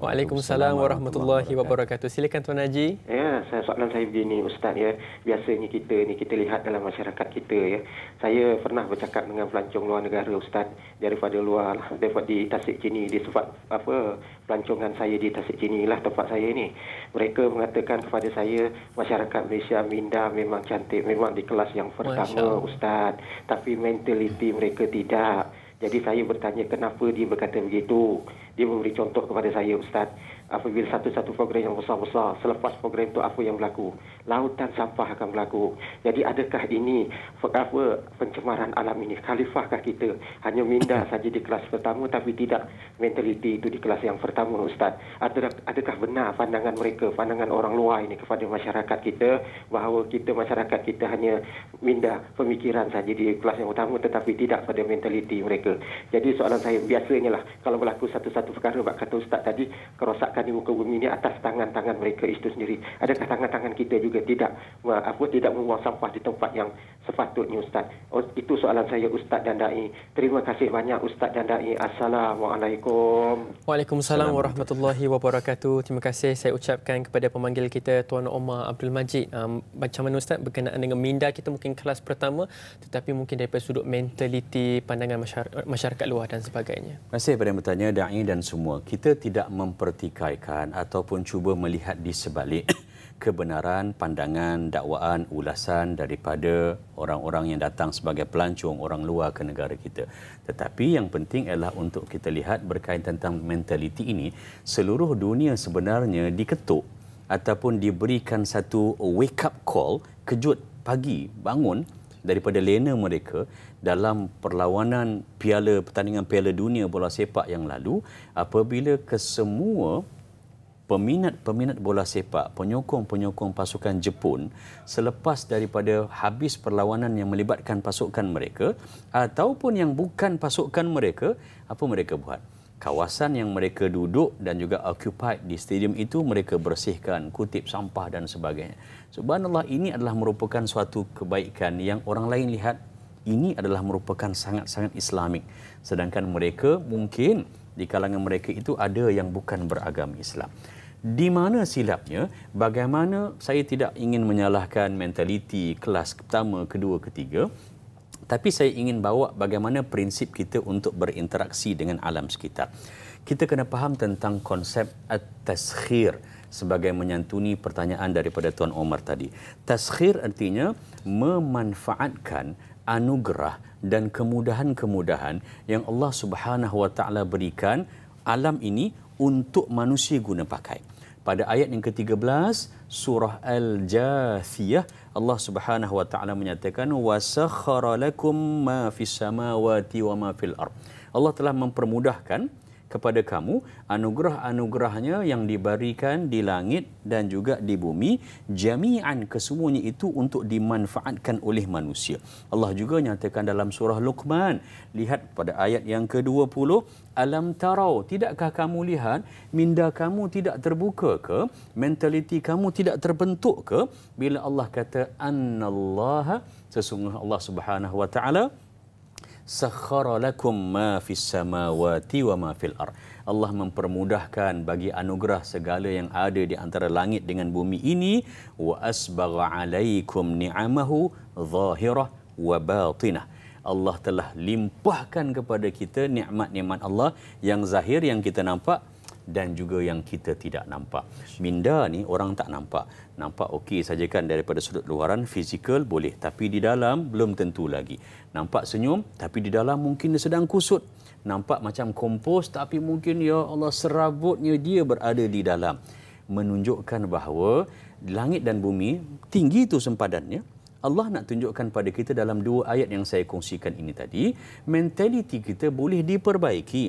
Waalaikumsalam warahmatullahi wabarakatuh. Silakan Tuan Haji. Ya, saya soalan saya begini Ustaz ya. Biasanya kita ni kita lihat dalam masyarakat kita ya. Saya pernah bercakap dengan pelancong luar negara Ustaz daripada luar lah, daripada di Tasik Cini di tempat apa pelancongan saya di Tasik Cini lah tempat saya ni. Mereka mengatakan kepada saya masyarakat Malaysia minda memang cantik, memang di kelas yang pertama Ustaz. Tapi mentaliti mereka tidak. Jadi saya bertanya kenapa dia berkata begitu dia memberi contoh kepada saya Ustaz apabila satu-satu program yang besar-besar selepas program itu apa yang berlaku lautan sampah akan berlaku. Jadi adakah ini apa pencemaran alam ini? Khalifahkah kita hanya minda [coughs] saja di kelas pertama tapi tidak mentaliti itu di kelas yang pertama ustaz? Adakah adakah benar pandangan mereka, pandangan orang luar ini kepada masyarakat kita bahawa kita masyarakat kita hanya minda pemikiran saja di kelas yang pertama tetapi tidak pada mentaliti mereka. Jadi soalan saya biasanya lah kalau berlaku satu-satu perkara bak kata ustaz tadi kerosakan di muka bumi ini atas tangan-tangan mereka itu sendiri. Adakah tangan-tangan kita juga tidak apa tidak membuang sampah di tempat yang sepatutnya ustaz. Oh, itu soalan saya ustaz dan dai. Terima kasih banyak ustaz dan dai. Assalamualaikum. Waalaikumsalam warahmatullahi wabarakatuh. Terima kasih saya ucapkan kepada pemanggil kita Tuan Omar Abdul Majid. Um, macam mana ustaz berkenaan dengan minda kita mungkin kelas pertama tetapi mungkin daripada sudut mentaliti pandangan masyarakat luar dan sebagainya. Terima kasih kepada bertanya dai dan semua. Kita tidak mempertikaikan ataupun cuba melihat di sebalik kebenaran pandangan dakwaan ulasan daripada orang-orang yang datang sebagai pelancong orang luar ke negara kita. Tetapi yang penting ialah untuk kita lihat berkaitan tentang mentaliti ini, seluruh dunia sebenarnya diketuk ataupun diberikan satu wake up call, kejut pagi bangun daripada lena mereka dalam perlawanan piala pertandingan piala dunia bola sepak yang lalu apabila kesemua peminat-peminat bola sepak, penyokong-penyokong pasukan Jepun selepas daripada habis perlawanan yang melibatkan pasukan mereka ataupun yang bukan pasukan mereka, apa mereka buat? Kawasan yang mereka duduk dan juga occupy di stadium itu mereka bersihkan, kutip sampah dan sebagainya. Subhanallah ini adalah merupakan suatu kebaikan yang orang lain lihat ini adalah merupakan sangat-sangat islamik. Sedangkan mereka mungkin di kalangan mereka itu ada yang bukan beragama Islam di mana silapnya bagaimana saya tidak ingin menyalahkan mentaliti kelas pertama kedua ketiga tapi saya ingin bawa bagaimana prinsip kita untuk berinteraksi dengan alam sekitar kita kena faham tentang konsep at-taskhir sebagai menyantuni pertanyaan daripada tuan Omar tadi taskhir artinya memanfaatkan anugerah dan kemudahan-kemudahan yang Allah Subhanahu wa taala berikan alam ini untuk manusia guna pakai pada ayat yang ke-13 surah Al-Jathiyah Allah Subhanahu wa taala menyatakan wasakhara lakum ma fis samawati wa ma fil ard. Allah telah mempermudahkan kepada kamu anugerah-anugerahnya yang diberikan di langit dan juga di bumi jami'an kesemuanya itu untuk dimanfaatkan oleh manusia. Allah juga nyatakan dalam surah Luqman lihat pada ayat yang ke-20 alam tarau tidakkah kamu lihat minda kamu tidak terbuka ke mentaliti kamu tidak terbentuk ke bila Allah kata annallaha sesungguhnya Allah Subhanahu wa taala sakhara lakum ma fis samawati wa ma fil ar Allah mempermudahkan bagi anugerah segala yang ada di antara langit dengan bumi ini wa asbagha alaikum ni'amahu zahirah wa batinah Allah telah limpahkan kepada kita nikmat-nikmat Allah yang zahir yang kita nampak dan juga yang kita tidak nampak. Minda ni orang tak nampak. Nampak okey saja kan daripada sudut luaran fizikal boleh tapi di dalam belum tentu lagi. Nampak senyum tapi di dalam mungkin dia sedang kusut. Nampak macam kompos tapi mungkin ya Allah serabutnya dia berada di dalam menunjukkan bahawa langit dan bumi tinggi itu sempadannya Allah nak tunjukkan pada kita dalam dua ayat yang saya kongsikan ini tadi, mentaliti kita boleh diperbaiki.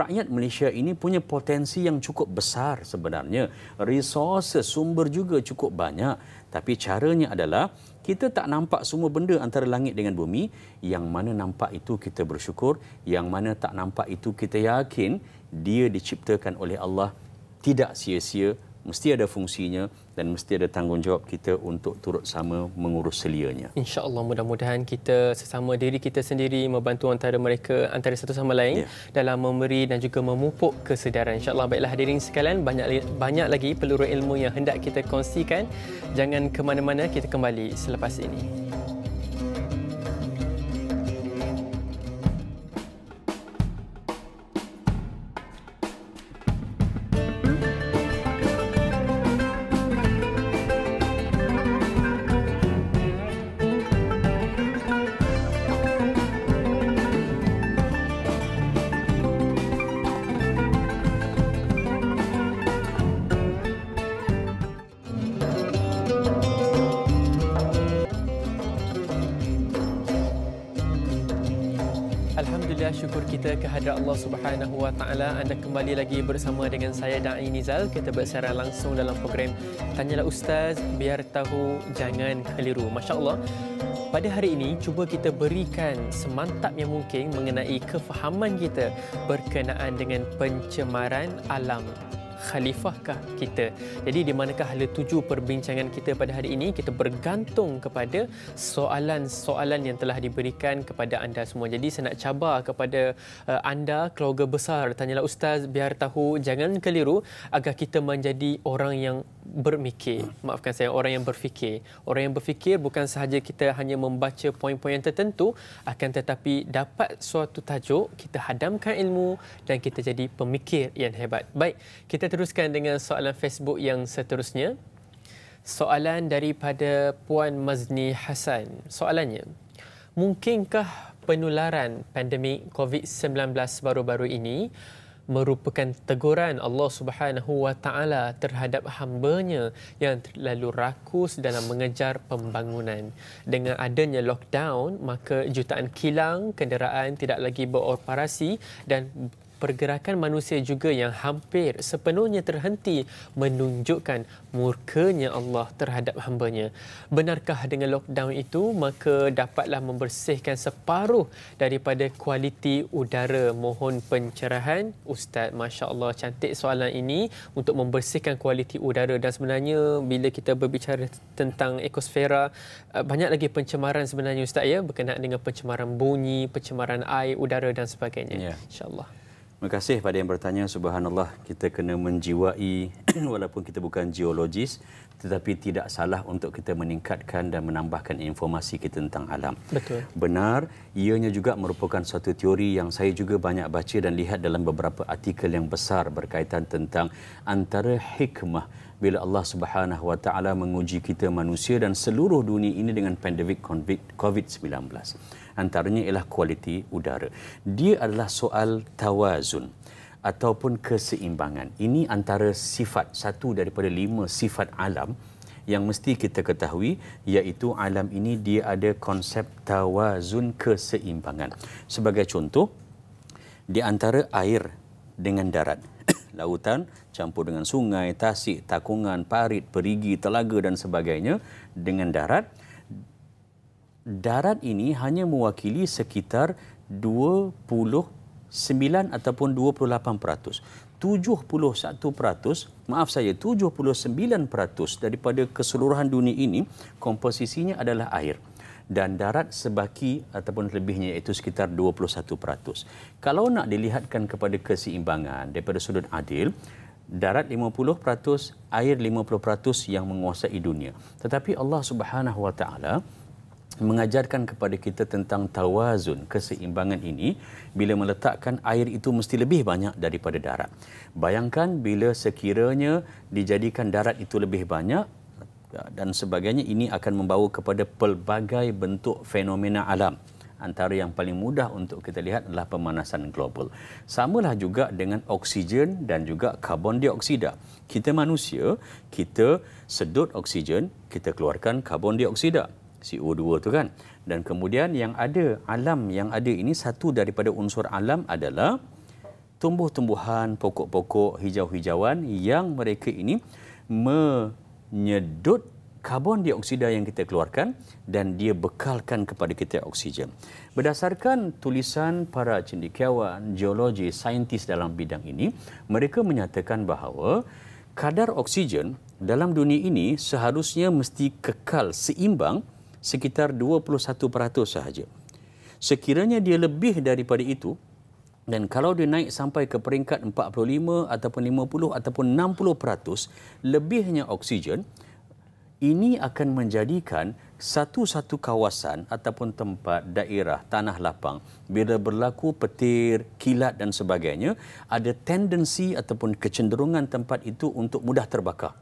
Rakyat Malaysia ini punya potensi yang cukup besar sebenarnya. Resources, sumber juga cukup banyak. Tapi caranya adalah kita tak nampak semua benda antara langit dengan bumi. Yang mana nampak itu kita bersyukur. Yang mana tak nampak itu kita yakin dia diciptakan oleh Allah tidak sia-sia mesti ada fungsinya dan mesti ada tanggungjawab kita untuk turut sama mengurus selianya. InsyaAllah mudah-mudahan kita sesama diri kita sendiri membantu antara mereka, antara satu sama lain yeah. dalam memberi dan juga memupuk kesedaran. InsyaAllah baiklah hadirin sekalian, banyak, banyak lagi peluru ilmu yang hendak kita kongsikan. Jangan ke mana-mana, kita kembali selepas ini. taala anda kembali lagi bersama dengan saya Dai Nizal kita bersiaran langsung dalam program tanyalah ustaz biar tahu jangan keliru masya-Allah pada hari ini cuba kita berikan semantap yang mungkin mengenai kefahaman kita berkenaan dengan pencemaran alam khalifahkah kita? Jadi di manakah hala tuju perbincangan kita pada hari ini? Kita bergantung kepada soalan-soalan yang telah diberikan kepada anda semua. Jadi saya nak cabar kepada eh, anda, keluarga besar. Tanyalah Ustaz, biar tahu jangan keliru agar kita menjadi orang yang bermikir. Maafkan saya, orang yang berfikir. Orang yang berfikir bukan sahaja kita hanya membaca poin-poin yang tertentu, akan tetapi dapat suatu tajuk, kita hadamkan ilmu dan kita jadi pemikir yang hebat. Baik, kita teruskan dengan soalan Facebook yang seterusnya. Soalan daripada Puan Mazni Hassan. Soalannya, mungkinkah penularan pandemik COVID-19 baru-baru ini merupakan teguran Allah Subhanahu wa taala terhadap hamba-Nya yang terlalu rakus dalam mengejar pembangunan. Dengan adanya lockdown, maka jutaan kilang kenderaan tidak lagi beroperasi dan pergerakan manusia juga yang hampir sepenuhnya terhenti menunjukkan murkanya Allah terhadap hambanya. Benarkah dengan lockdown itu maka dapatlah membersihkan separuh daripada kualiti udara? Mohon pencerahan Ustaz. Masya Allah cantik soalan ini untuk membersihkan kualiti udara dan sebenarnya bila kita berbicara tentang ekosfera eh, banyak lagi pencemaran sebenarnya Ustaz ya berkenaan dengan pencemaran bunyi, pencemaran air, udara dan sebagainya. Ya. Insya Allah. Terima kasih pada yang bertanya. Subhanallah, kita kena menjiwai [clears throat] walaupun kita bukan geologis tetapi tidak salah untuk kita meningkatkan dan menambahkan informasi kita tentang alam. Betul. Benar, ianya juga merupakan satu teori yang saya juga banyak baca dan lihat dalam beberapa artikel yang besar berkaitan tentang antara hikmah bila Allah Subhanahu Wa Taala menguji kita manusia dan seluruh dunia ini dengan pandemik COVID-19. Antaranya ialah kualiti udara. Dia adalah soal tawazun ataupun keseimbangan. Ini antara sifat satu daripada lima sifat alam yang mesti kita ketahui iaitu alam ini dia ada konsep tawazun keseimbangan. Sebagai contoh di antara air dengan darat, [coughs] lautan campur dengan sungai, tasik, takungan, parit, perigi, telaga dan sebagainya dengan darat. Darat ini hanya mewakili sekitar 29 ataupun 28 peratus. 71 peratus, maaf saya, 79 peratus daripada keseluruhan dunia ini komposisinya adalah air dan darat sebaki ataupun lebihnya iaitu sekitar 21%. Kalau nak dilihatkan kepada keseimbangan daripada sudut adil, darat 50%, air 50% yang menguasai dunia. Tetapi Allah Subhanahu Wa Taala mengajarkan kepada kita tentang tawazun, keseimbangan ini bila meletakkan air itu mesti lebih banyak daripada darat. Bayangkan bila sekiranya dijadikan darat itu lebih banyak dan sebagainya ini akan membawa kepada pelbagai bentuk fenomena alam antara yang paling mudah untuk kita lihat adalah pemanasan global. Samalah juga dengan oksigen dan juga karbon dioksida. Kita manusia, kita sedut oksigen, kita keluarkan karbon dioksida, CO2 tu kan. Dan kemudian yang ada alam yang ada ini satu daripada unsur alam adalah tumbuh-tumbuhan, pokok-pokok, hijau-hijauan yang mereka ini menyedut karbon dioksida yang kita keluarkan dan dia bekalkan kepada kita oksigen. Berdasarkan tulisan para cendekiawan, geologi, saintis dalam bidang ini, mereka menyatakan bahawa kadar oksigen dalam dunia ini seharusnya mesti kekal seimbang sekitar 21% sahaja. Sekiranya dia lebih daripada itu dan kalau dia naik sampai ke peringkat 45 ataupun 50 ataupun 60% lebihnya oksigen, ini akan menjadikan satu-satu kawasan ataupun tempat daerah tanah lapang bila berlaku petir, kilat dan sebagainya ada tendensi ataupun kecenderungan tempat itu untuk mudah terbakar.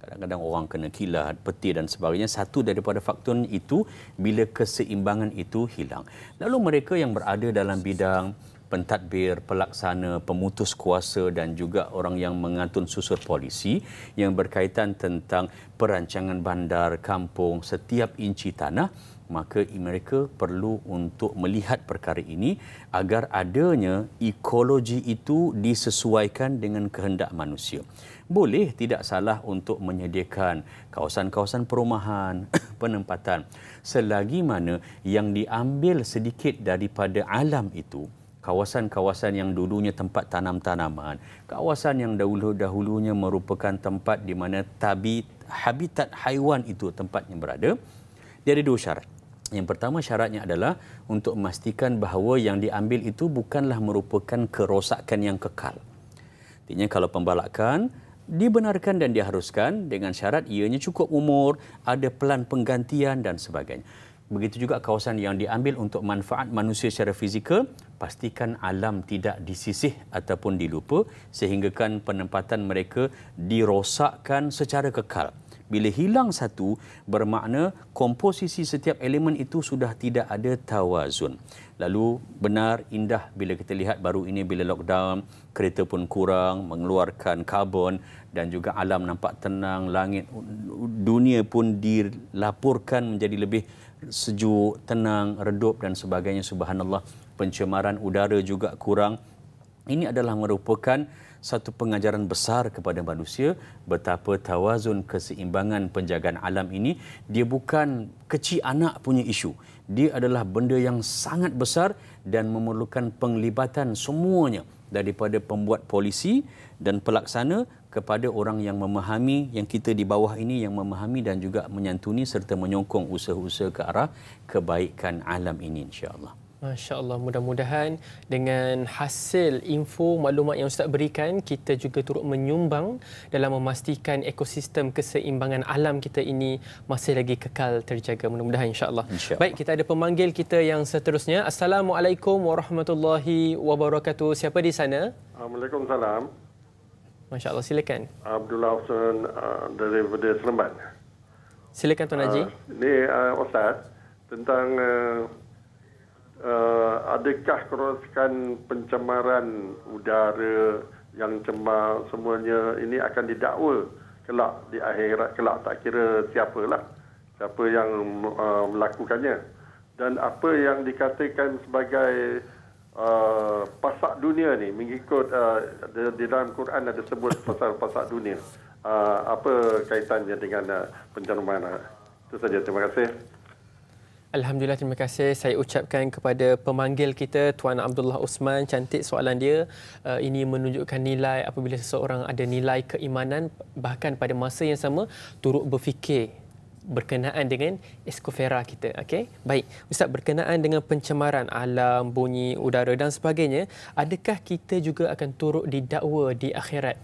Kadang-kadang orang kena kilat, petir dan sebagainya. Satu daripada faktor itu bila keseimbangan itu hilang. Lalu mereka yang berada dalam bidang pentadbir, pelaksana, pemutus kuasa dan juga orang yang mengantun susur polisi yang berkaitan tentang perancangan bandar, kampung, setiap inci tanah maka mereka perlu untuk melihat perkara ini agar adanya ekologi itu disesuaikan dengan kehendak manusia. Boleh tidak salah untuk menyediakan kawasan-kawasan perumahan, [clears throat] penempatan selagi mana yang diambil sedikit daripada alam itu kawasan-kawasan yang dulunya tempat tanam-tanaman, kawasan yang dahulu-dahulunya merupakan tempat di mana tabi, habitat haiwan itu tempatnya berada, dia ada dua syarat. Yang pertama syaratnya adalah untuk memastikan bahawa yang diambil itu bukanlah merupakan kerosakan yang kekal. Artinya kalau pembalakan, dibenarkan dan diharuskan dengan syarat ianya cukup umur, ada pelan penggantian dan sebagainya begitu juga kawasan yang diambil untuk manfaat manusia secara fizikal pastikan alam tidak disisih ataupun dilupa sehinggakan penempatan mereka dirosakkan secara kekal bila hilang satu bermakna komposisi setiap elemen itu sudah tidak ada tawazun lalu benar indah bila kita lihat baru ini bila lockdown kereta pun kurang mengeluarkan karbon dan juga alam nampak tenang langit dunia pun dilaporkan menjadi lebih sejuk, tenang, redup dan sebagainya subhanallah. Pencemaran udara juga kurang. Ini adalah merupakan satu pengajaran besar kepada manusia betapa tawazun keseimbangan penjagaan alam ini dia bukan kecil anak punya isu. Dia adalah benda yang sangat besar dan memerlukan penglibatan semuanya daripada pembuat polisi dan pelaksana kepada orang yang memahami yang kita di bawah ini yang memahami dan juga menyantuni serta menyokong usaha-usaha ke arah kebaikan alam ini insyaallah. Masya-Allah mudah-mudahan dengan hasil info maklumat yang ustaz berikan kita juga turut menyumbang dalam memastikan ekosistem keseimbangan alam kita ini masih lagi kekal terjaga mudah-mudahan insya-Allah. Baik kita ada pemanggil kita yang seterusnya. Assalamualaikum warahmatullahi wabarakatuh. Siapa di sana? Waalaikumsalam. Masya Allah, silakan. Abdullah Hussein uh, dari daripada Seremban. Silakan Tuan Haji. ini uh, uh, Ustaz tentang uh, adakah kerosakan pencemaran udara yang cemar semuanya ini akan didakwa kelak di akhirat kelak tak kira siapalah siapa yang uh, melakukannya dan apa yang dikatakan sebagai Uh, pasak dunia ni mengikut uh, di, dalam Quran ada sebut pasal pasak dunia. Uh, apa kaitannya dengan uh, pencerumaan? Uh. Itu saja. Terima kasih. Alhamdulillah terima kasih saya ucapkan kepada pemanggil kita Tuan Abdullah Osman. cantik soalan dia uh, ini menunjukkan nilai apabila seseorang ada nilai keimanan bahkan pada masa yang sama turut berfikir berkenaan dengan escovera kita. Okay? Baik, Ustaz berkenaan dengan pencemaran alam, bunyi, udara dan sebagainya, adakah kita juga akan turut didakwa di akhirat?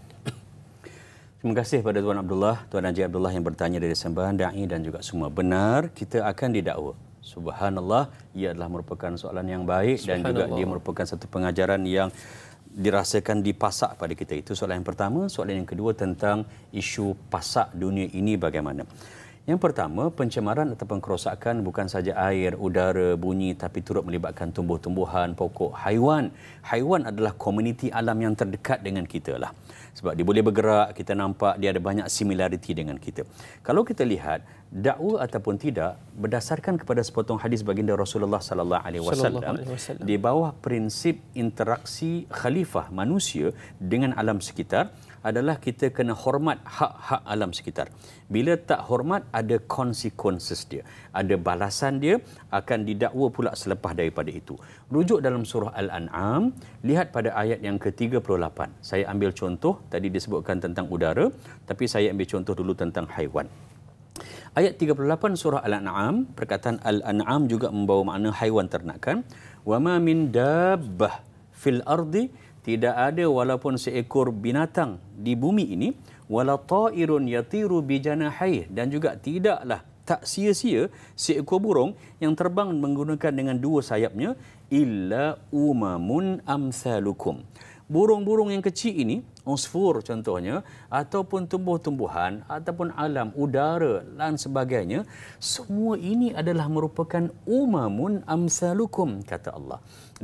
Terima kasih kepada Tuan Abdullah, Tuan Najib Abdullah yang bertanya dari sembahan da'i dan juga semua. Benar, kita akan didakwa. Subhanallah, ia adalah merupakan soalan yang baik dan juga dia merupakan satu pengajaran yang dirasakan dipasak pada kita. Itu soalan yang pertama. Soalan yang kedua tentang isu pasak dunia ini bagaimana. Yang pertama, pencemaran ataupun kerosakan bukan saja air, udara, bunyi tapi turut melibatkan tumbuh-tumbuhan, pokok, haiwan. Haiwan adalah komuniti alam yang terdekat dengan kita lah. Sebab dia boleh bergerak, kita nampak dia ada banyak similarity dengan kita. Kalau kita lihat, dakwa ataupun tidak berdasarkan kepada sepotong hadis baginda Rasulullah sallallahu alaihi wasallam di bawah prinsip interaksi khalifah manusia dengan alam sekitar adalah kita kena hormat hak-hak alam sekitar. Bila tak hormat, ada konsekuensi dia. Ada balasan dia akan didakwa pula selepas daripada itu. Rujuk dalam surah Al-An'am, lihat pada ayat yang ke-38. Saya ambil contoh, tadi disebutkan tentang udara, tapi saya ambil contoh dulu tentang haiwan. Ayat 38 surah Al-An'am, perkataan Al-An'am juga membawa makna haiwan ternakan. وَمَا مِنْ دَابَّهِ فِي الْأَرْضِ tidak ada walaupun seekor binatang di bumi ini wala ta'irun yatiru bi janahih dan juga tidaklah tak sia-sia seekor burung yang terbang menggunakan dengan dua sayapnya illa umamun amsalukum burung-burung yang kecil ini unsur contohnya ataupun tumbuh-tumbuhan ataupun alam udara dan sebagainya semua ini adalah merupakan umamun amsalukum kata Allah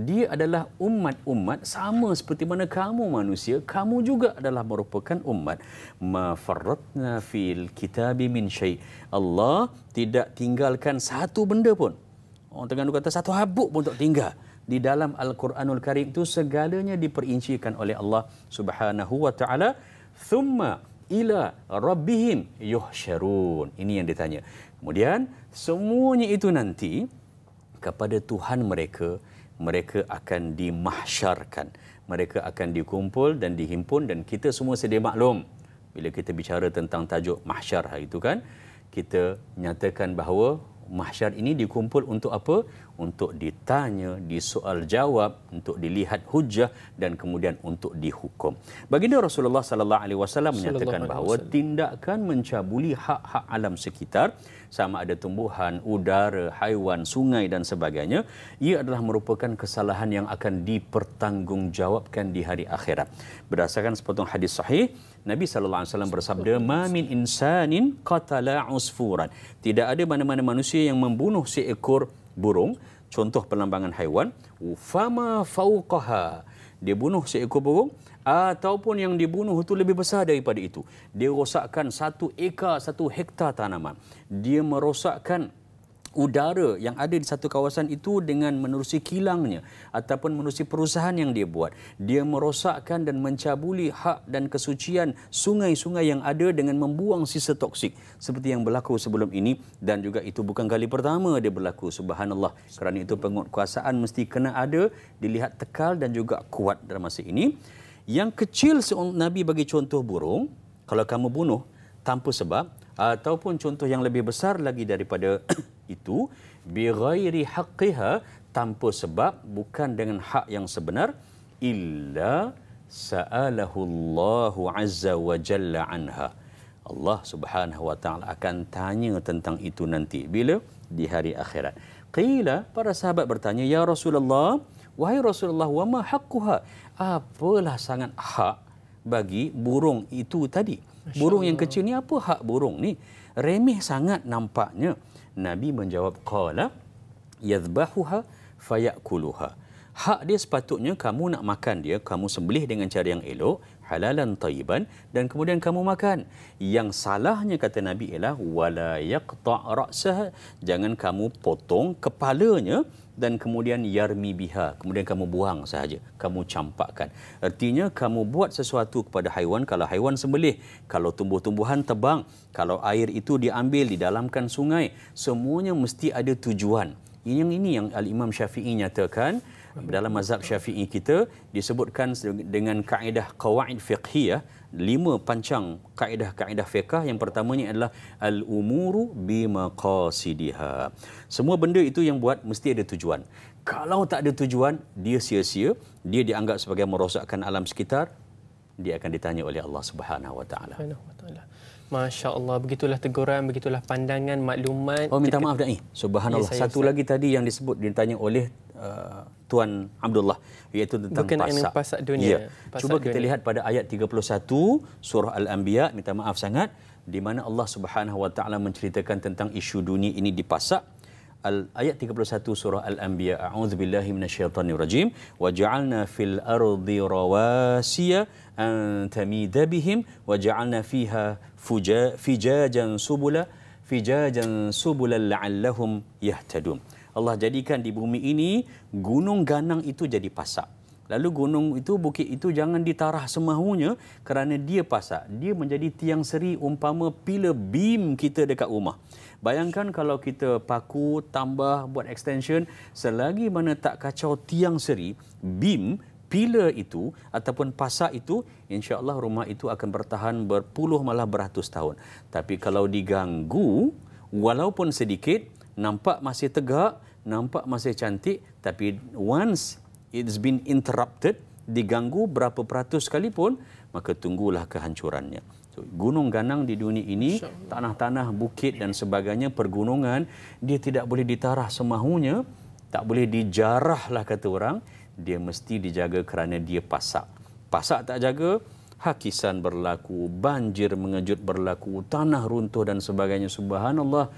dia adalah umat-umat sama seperti mana kamu manusia kamu juga adalah merupakan umat mafarratna fil kitabi min syai Allah tidak tinggalkan satu benda pun orang tengah kata satu habuk pun tak tinggal di dalam Al-Quranul Karim itu segalanya diperincikan oleh Allah Subhanahu wa taala thumma ila rabbihim yuhsyarun. Ini yang ditanya. Kemudian semuanya itu nanti kepada Tuhan mereka mereka akan dimahsyarkan. Mereka akan dikumpul dan dihimpun dan kita semua sedia maklum bila kita bicara tentang tajuk mahsyar hari itu kan kita nyatakan bahawa mahsyar ini dikumpul untuk apa? untuk ditanya, disoal jawab, untuk dilihat hujah dan kemudian untuk dihukum. Baginda Rasulullah sallallahu alaihi wasallam menyatakan bahawa tindakan mencabuli hak-hak alam sekitar sama ada tumbuhan, udara, haiwan, sungai dan sebagainya, ia adalah merupakan kesalahan yang akan dipertanggungjawabkan di hari akhirat. Berdasarkan sepotong hadis sahih, Nabi sallallahu alaihi wasallam bersabda, "Ma min insanin qatala usfuran." Tidak ada mana-mana manusia yang membunuh seekor burung contoh penambangan haiwan ufama fauqaha dia bunuh seekor burung ataupun yang dibunuh itu lebih besar daripada itu dia rosakkan satu ekar satu hektar tanaman dia merosakkan udara yang ada di satu kawasan itu dengan menerusi kilangnya ataupun menerusi perusahaan yang dia buat. Dia merosakkan dan mencabuli hak dan kesucian sungai-sungai yang ada dengan membuang sisa toksik seperti yang berlaku sebelum ini dan juga itu bukan kali pertama dia berlaku. Subhanallah. Kerana itu penguatkuasaan mesti kena ada, dilihat tekal dan juga kuat dalam masa ini. Yang kecil seorang Nabi bagi contoh burung, kalau kamu bunuh tanpa sebab, ataupun contoh yang lebih besar lagi daripada [clears throat] itu bi ghairi haqqiha tanpa sebab bukan dengan hak yang sebenar illa sa'alahu Allah azza wa jalla anha Allah Subhanahu wa taala akan tanya tentang itu nanti bila di hari akhirat qila para sahabat bertanya ya Rasulullah wahai Rasulullah wama haqquha apalah sangat hak bagi burung itu tadi burung yang kecil ni apa hak burung ni? Remeh sangat nampaknya. Nabi menjawab qala yadhbahuha fayakuluha. Hak dia sepatutnya kamu nak makan dia, kamu sembelih dengan cara yang elok, halalan tayiban dan kemudian kamu makan. Yang salahnya kata Nabi ialah wala yaqta' ra'sah, jangan kamu potong kepalanya dan kemudian yarmi biha kemudian kamu buang sahaja kamu campakkan artinya kamu buat sesuatu kepada haiwan kalau haiwan sembelih kalau tumbuh-tumbuhan tebang kalau air itu diambil di dalamkan sungai semuanya mesti ada tujuan Ini yang ini yang al-Imam Syafi'i nyatakan dalam mazhab Syafi'i kita disebutkan dengan kaedah qawaid fiqhiyah lima pancang kaedah-kaedah fiqah yang pertamanya adalah al-umuru bi maqasidiha. Semua benda itu yang buat mesti ada tujuan. Kalau tak ada tujuan, dia sia-sia, dia dianggap sebagai merosakkan alam sekitar, dia akan ditanya oleh Allah Subhanahu wa taala. Masya Allah, begitulah teguran, begitulah pandangan, maklumat. Oh, minta maaf, dah Da'i. Subhanallah. Ya, saya, Satu saya. lagi tadi yang disebut, ditanya oleh uh, Tuan Abdullah iaitu tentang Bukan pasak. pasak dunia. Ya. Pasak Cuba kita dunia. lihat pada ayat 31 surah Al-Anbiya minta maaf sangat di mana Allah Subhanahu wa taala menceritakan tentang isu dunia ini di pasak al ayat 31 surah al anbiya a'udzu billahi minasyaitonir rajim wa fil ardi rawasiya an tamida bihim wa fiha fujaa subula fijajan subula la'allahum yahtadun Allah jadikan di bumi ini gunung ganang itu jadi pasak. Lalu gunung itu, bukit itu jangan ditarah semahunya kerana dia pasak. Dia menjadi tiang seri umpama pila beam kita dekat rumah. Bayangkan kalau kita paku, tambah, buat extension, selagi mana tak kacau tiang seri, beam, pila itu ataupun pasak itu, insya Allah rumah itu akan bertahan berpuluh malah beratus tahun. Tapi kalau diganggu, walaupun sedikit, nampak masih tegak, nampak masih cantik, tapi once it's been interrupted, diganggu berapa peratus sekalipun, maka tunggulah kehancurannya. So, gunung ganang di dunia ini, tanah-tanah, bukit dan sebagainya, pergunungan, dia tidak boleh ditarah semahunya, tak boleh dijarah lah kata orang, dia mesti dijaga kerana dia pasak. Pasak tak jaga, hakisan berlaku, banjir mengejut berlaku, tanah runtuh dan sebagainya. Subhanallah,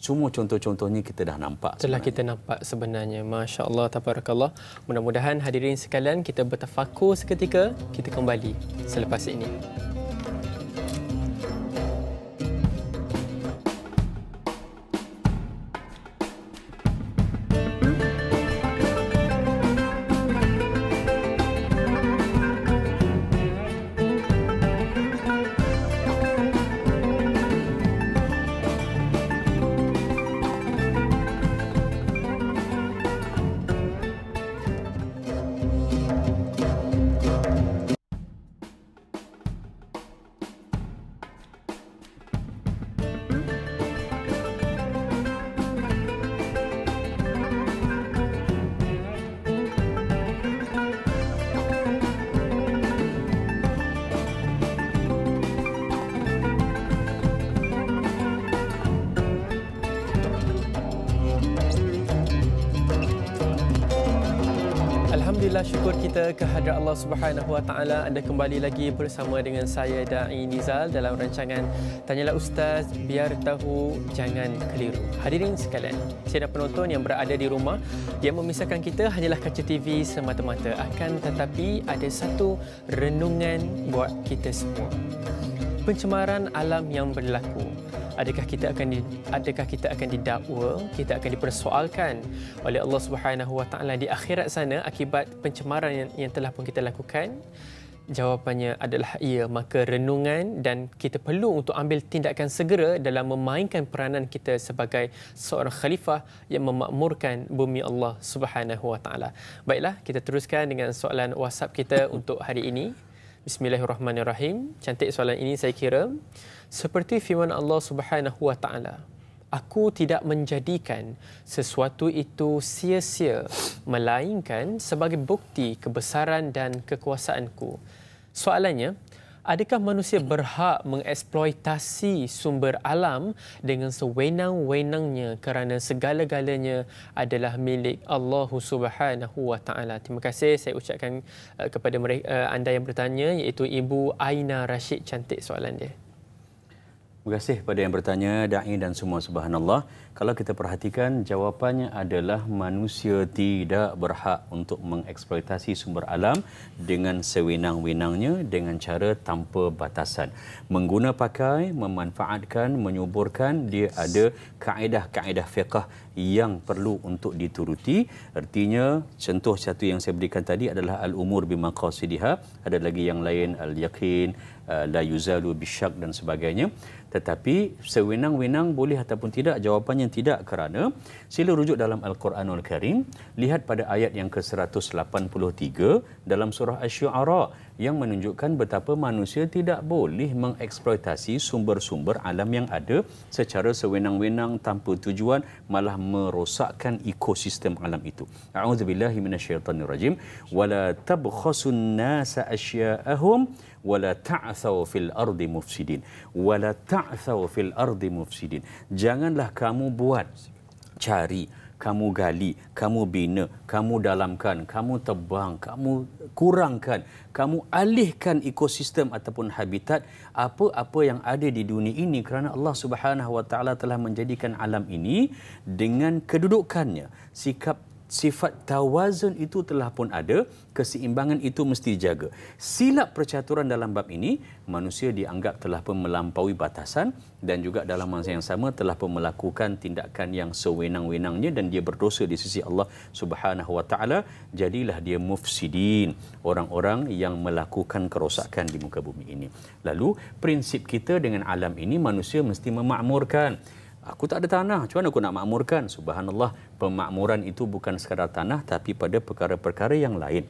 semua contoh-contohnya kita dah nampak. Telah kita nampak sebenarnya. Masya Allah, tabarakallah. Mudah-mudahan hadirin sekalian kita bertafakur seketika, kita kembali selepas ini. kita ke hadirat Allah Subhanahu Wa Taala. Anda kembali lagi bersama dengan saya Dai Nizal dalam rancangan Tanyalah Ustaz biar tahu jangan keliru. Hadirin sekalian, sidang penonton yang berada di rumah yang memisahkan kita hanyalah kaca TV semata-mata. Akan tetapi ada satu renungan buat kita semua. Pencemaran alam yang berlaku adakah kita akan di, adakah kita akan didakwa kita akan dipersoalkan oleh Allah Subhanahu Wa Taala di akhirat sana akibat pencemaran yang, yang telah pun kita lakukan jawapannya adalah ya maka renungan dan kita perlu untuk ambil tindakan segera dalam memainkan peranan kita sebagai seorang khalifah yang memakmurkan bumi Allah Subhanahu Wa Taala baiklah kita teruskan dengan soalan WhatsApp kita untuk hari ini Bismillahirrahmanirrahim. Cantik soalan ini saya kira seperti firman Allah Subhanahu Wa Taala aku tidak menjadikan sesuatu itu sia-sia melainkan sebagai bukti kebesaran dan kekuasaanku soalannya adakah manusia berhak mengeksploitasi sumber alam dengan sewenang-wenangnya kerana segala-galanya adalah milik Allah Subhanahu Wa Taala. Terima kasih saya ucapkan eh, kepada eh, anda yang bertanya iaitu ibu Aina Rashid cantik soalan dia. Terima kasih kepada yang bertanya, da'i dan semua subhanallah. Kalau kita perhatikan, jawapannya adalah manusia tidak berhak untuk mengeksploitasi sumber alam dengan sewenang-wenangnya dengan cara tanpa batasan. Mengguna pakai, memanfaatkan, menyuburkan, dia ada kaedah-kaedah fiqah yang perlu untuk dituruti. Artinya, contoh satu yang saya berikan tadi adalah al-umur bimakasidihah. Ada lagi yang lain, al-yakin, eh, la yuzalu bisyak dan sebagainya. Tetapi sewenang-wenang boleh ataupun tidak jawapannya tidak kerana sila rujuk dalam Al-Quranul Karim lihat pada ayat yang ke-183 dalam surah Asy-Syu'ara yang menunjukkan betapa manusia tidak boleh mengeksploitasi sumber-sumber alam yang ada secara sewenang-wenang tanpa tujuan malah merosakkan ekosistem alam itu. A'udzubillahi minasyaitonirrajim wala tabkhasun nasa asya'ahum wala ta'thaw fil ardi mufsidin wala ta'thaw fil ardi mufsidin janganlah kamu buat cari kamu gali kamu bina kamu dalamkan kamu tebang kamu kurangkan kamu alihkan ekosistem ataupun habitat apa-apa yang ada di dunia ini kerana Allah Subhanahu wa taala telah menjadikan alam ini dengan kedudukannya sikap sifat tawazun itu telah pun ada, keseimbangan itu mesti dijaga. Silap percaturan dalam bab ini, manusia dianggap telah pun melampaui batasan dan juga dalam masa yang sama telah pun melakukan tindakan yang sewenang-wenangnya dan dia berdosa di sisi Allah Subhanahu Wa Taala. Jadilah dia mufsidin, orang-orang yang melakukan kerosakan di muka bumi ini. Lalu prinsip kita dengan alam ini manusia mesti memakmurkan. Aku tak ada tanah, macam mana aku nak makmurkan? Subhanallah, pemakmuran itu bukan sekadar tanah tapi pada perkara-perkara yang lain.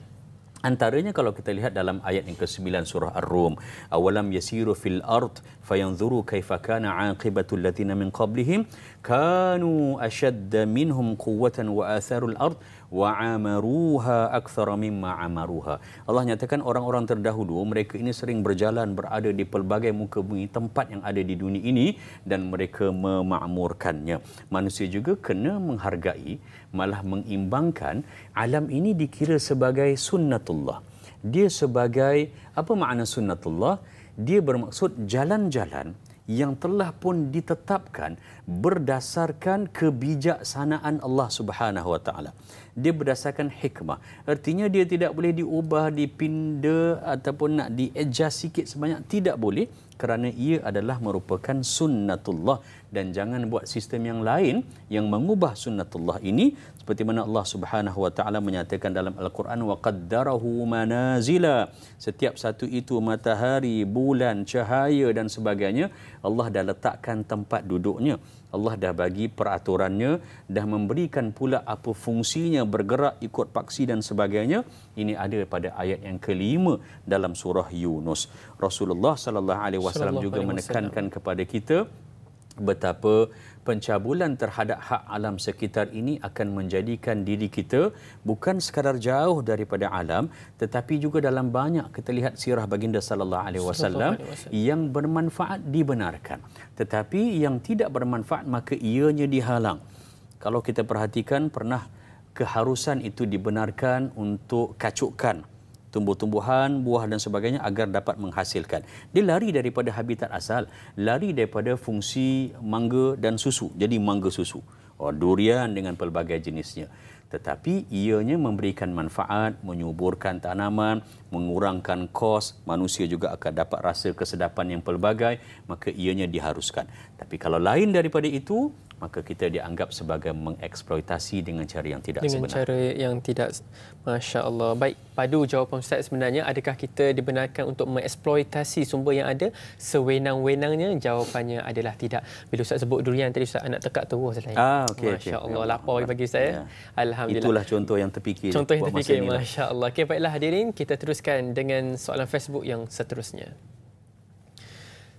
Antaranya kalau kita lihat dalam ayat yang ke-9 surah Ar-Rum, awalam yasiru fil ard fayanzuru kaifa kana aqibatul ladina min qablihim kanu ashadda minhum quwwatan wa atharul ard wa amaruha akthara mimma amaruha. Allah nyatakan orang-orang terdahulu mereka ini sering berjalan berada di pelbagai muka bumi tempat yang ada di dunia ini dan mereka memakmurkannya. Manusia juga kena menghargai malah mengimbangkan alam ini dikira sebagai sunnatullah. Dia sebagai apa makna sunnatullah? Dia bermaksud jalan-jalan yang telah pun ditetapkan berdasarkan kebijaksanaan Allah Subhanahu wa taala dia berdasarkan hikmah. Artinya dia tidak boleh diubah, dipinda ataupun nak di sikit sebanyak. Tidak boleh kerana ia adalah merupakan sunnatullah dan jangan buat sistem yang lain yang mengubah sunnatullah ini seperti mana Allah Subhanahu wa taala menyatakan dalam al-Quran wa qaddarahu manazila setiap satu itu matahari bulan cahaya dan sebagainya Allah dah letakkan tempat duduknya Allah dah bagi peraturannya dah memberikan pula apa fungsinya bergerak ikut paksi dan sebagainya ini ada pada ayat yang kelima dalam surah Yunus Rasulullah sallallahu alaihi wasallam juga menekankan kepada kita betapa pencabulan terhadap hak alam sekitar ini akan menjadikan diri kita bukan sekadar jauh daripada alam tetapi juga dalam banyak kita lihat sirah baginda sallallahu alaihi wasallam yang bermanfaat dibenarkan tetapi yang tidak bermanfaat maka ianya dihalang kalau kita perhatikan pernah keharusan itu dibenarkan untuk kacukkan tumbuh-tumbuhan, buah dan sebagainya agar dapat menghasilkan. Dia lari daripada habitat asal, lari daripada fungsi mangga dan susu. Jadi mangga susu, oh, durian dengan pelbagai jenisnya. Tetapi ianya memberikan manfaat, menyuburkan tanaman, mengurangkan kos, manusia juga akan dapat rasa kesedapan yang pelbagai, maka ianya diharuskan. Tapi kalau lain daripada itu, maka kita dianggap sebagai mengeksploitasi dengan cara yang tidak dengan sebenar. Dengan cara yang tidak, Masya Allah. Baik, padu jawapan Ustaz sebenarnya, adakah kita dibenarkan untuk mengeksploitasi sumber yang ada? Sewenang-wenangnya, jawapannya adalah tidak. Bila Ustaz sebut durian tadi, Ustaz anak tekak terus. Ah, okay, Masya okay. Allah, ya, lapor bagi saya. Ya. Alhamdulillah. Itulah contoh yang terfikir. Contoh yang terfikir, lah. Masya Allah. Okay, baiklah hadirin, kita terus teruskan dengan soalan Facebook yang seterusnya.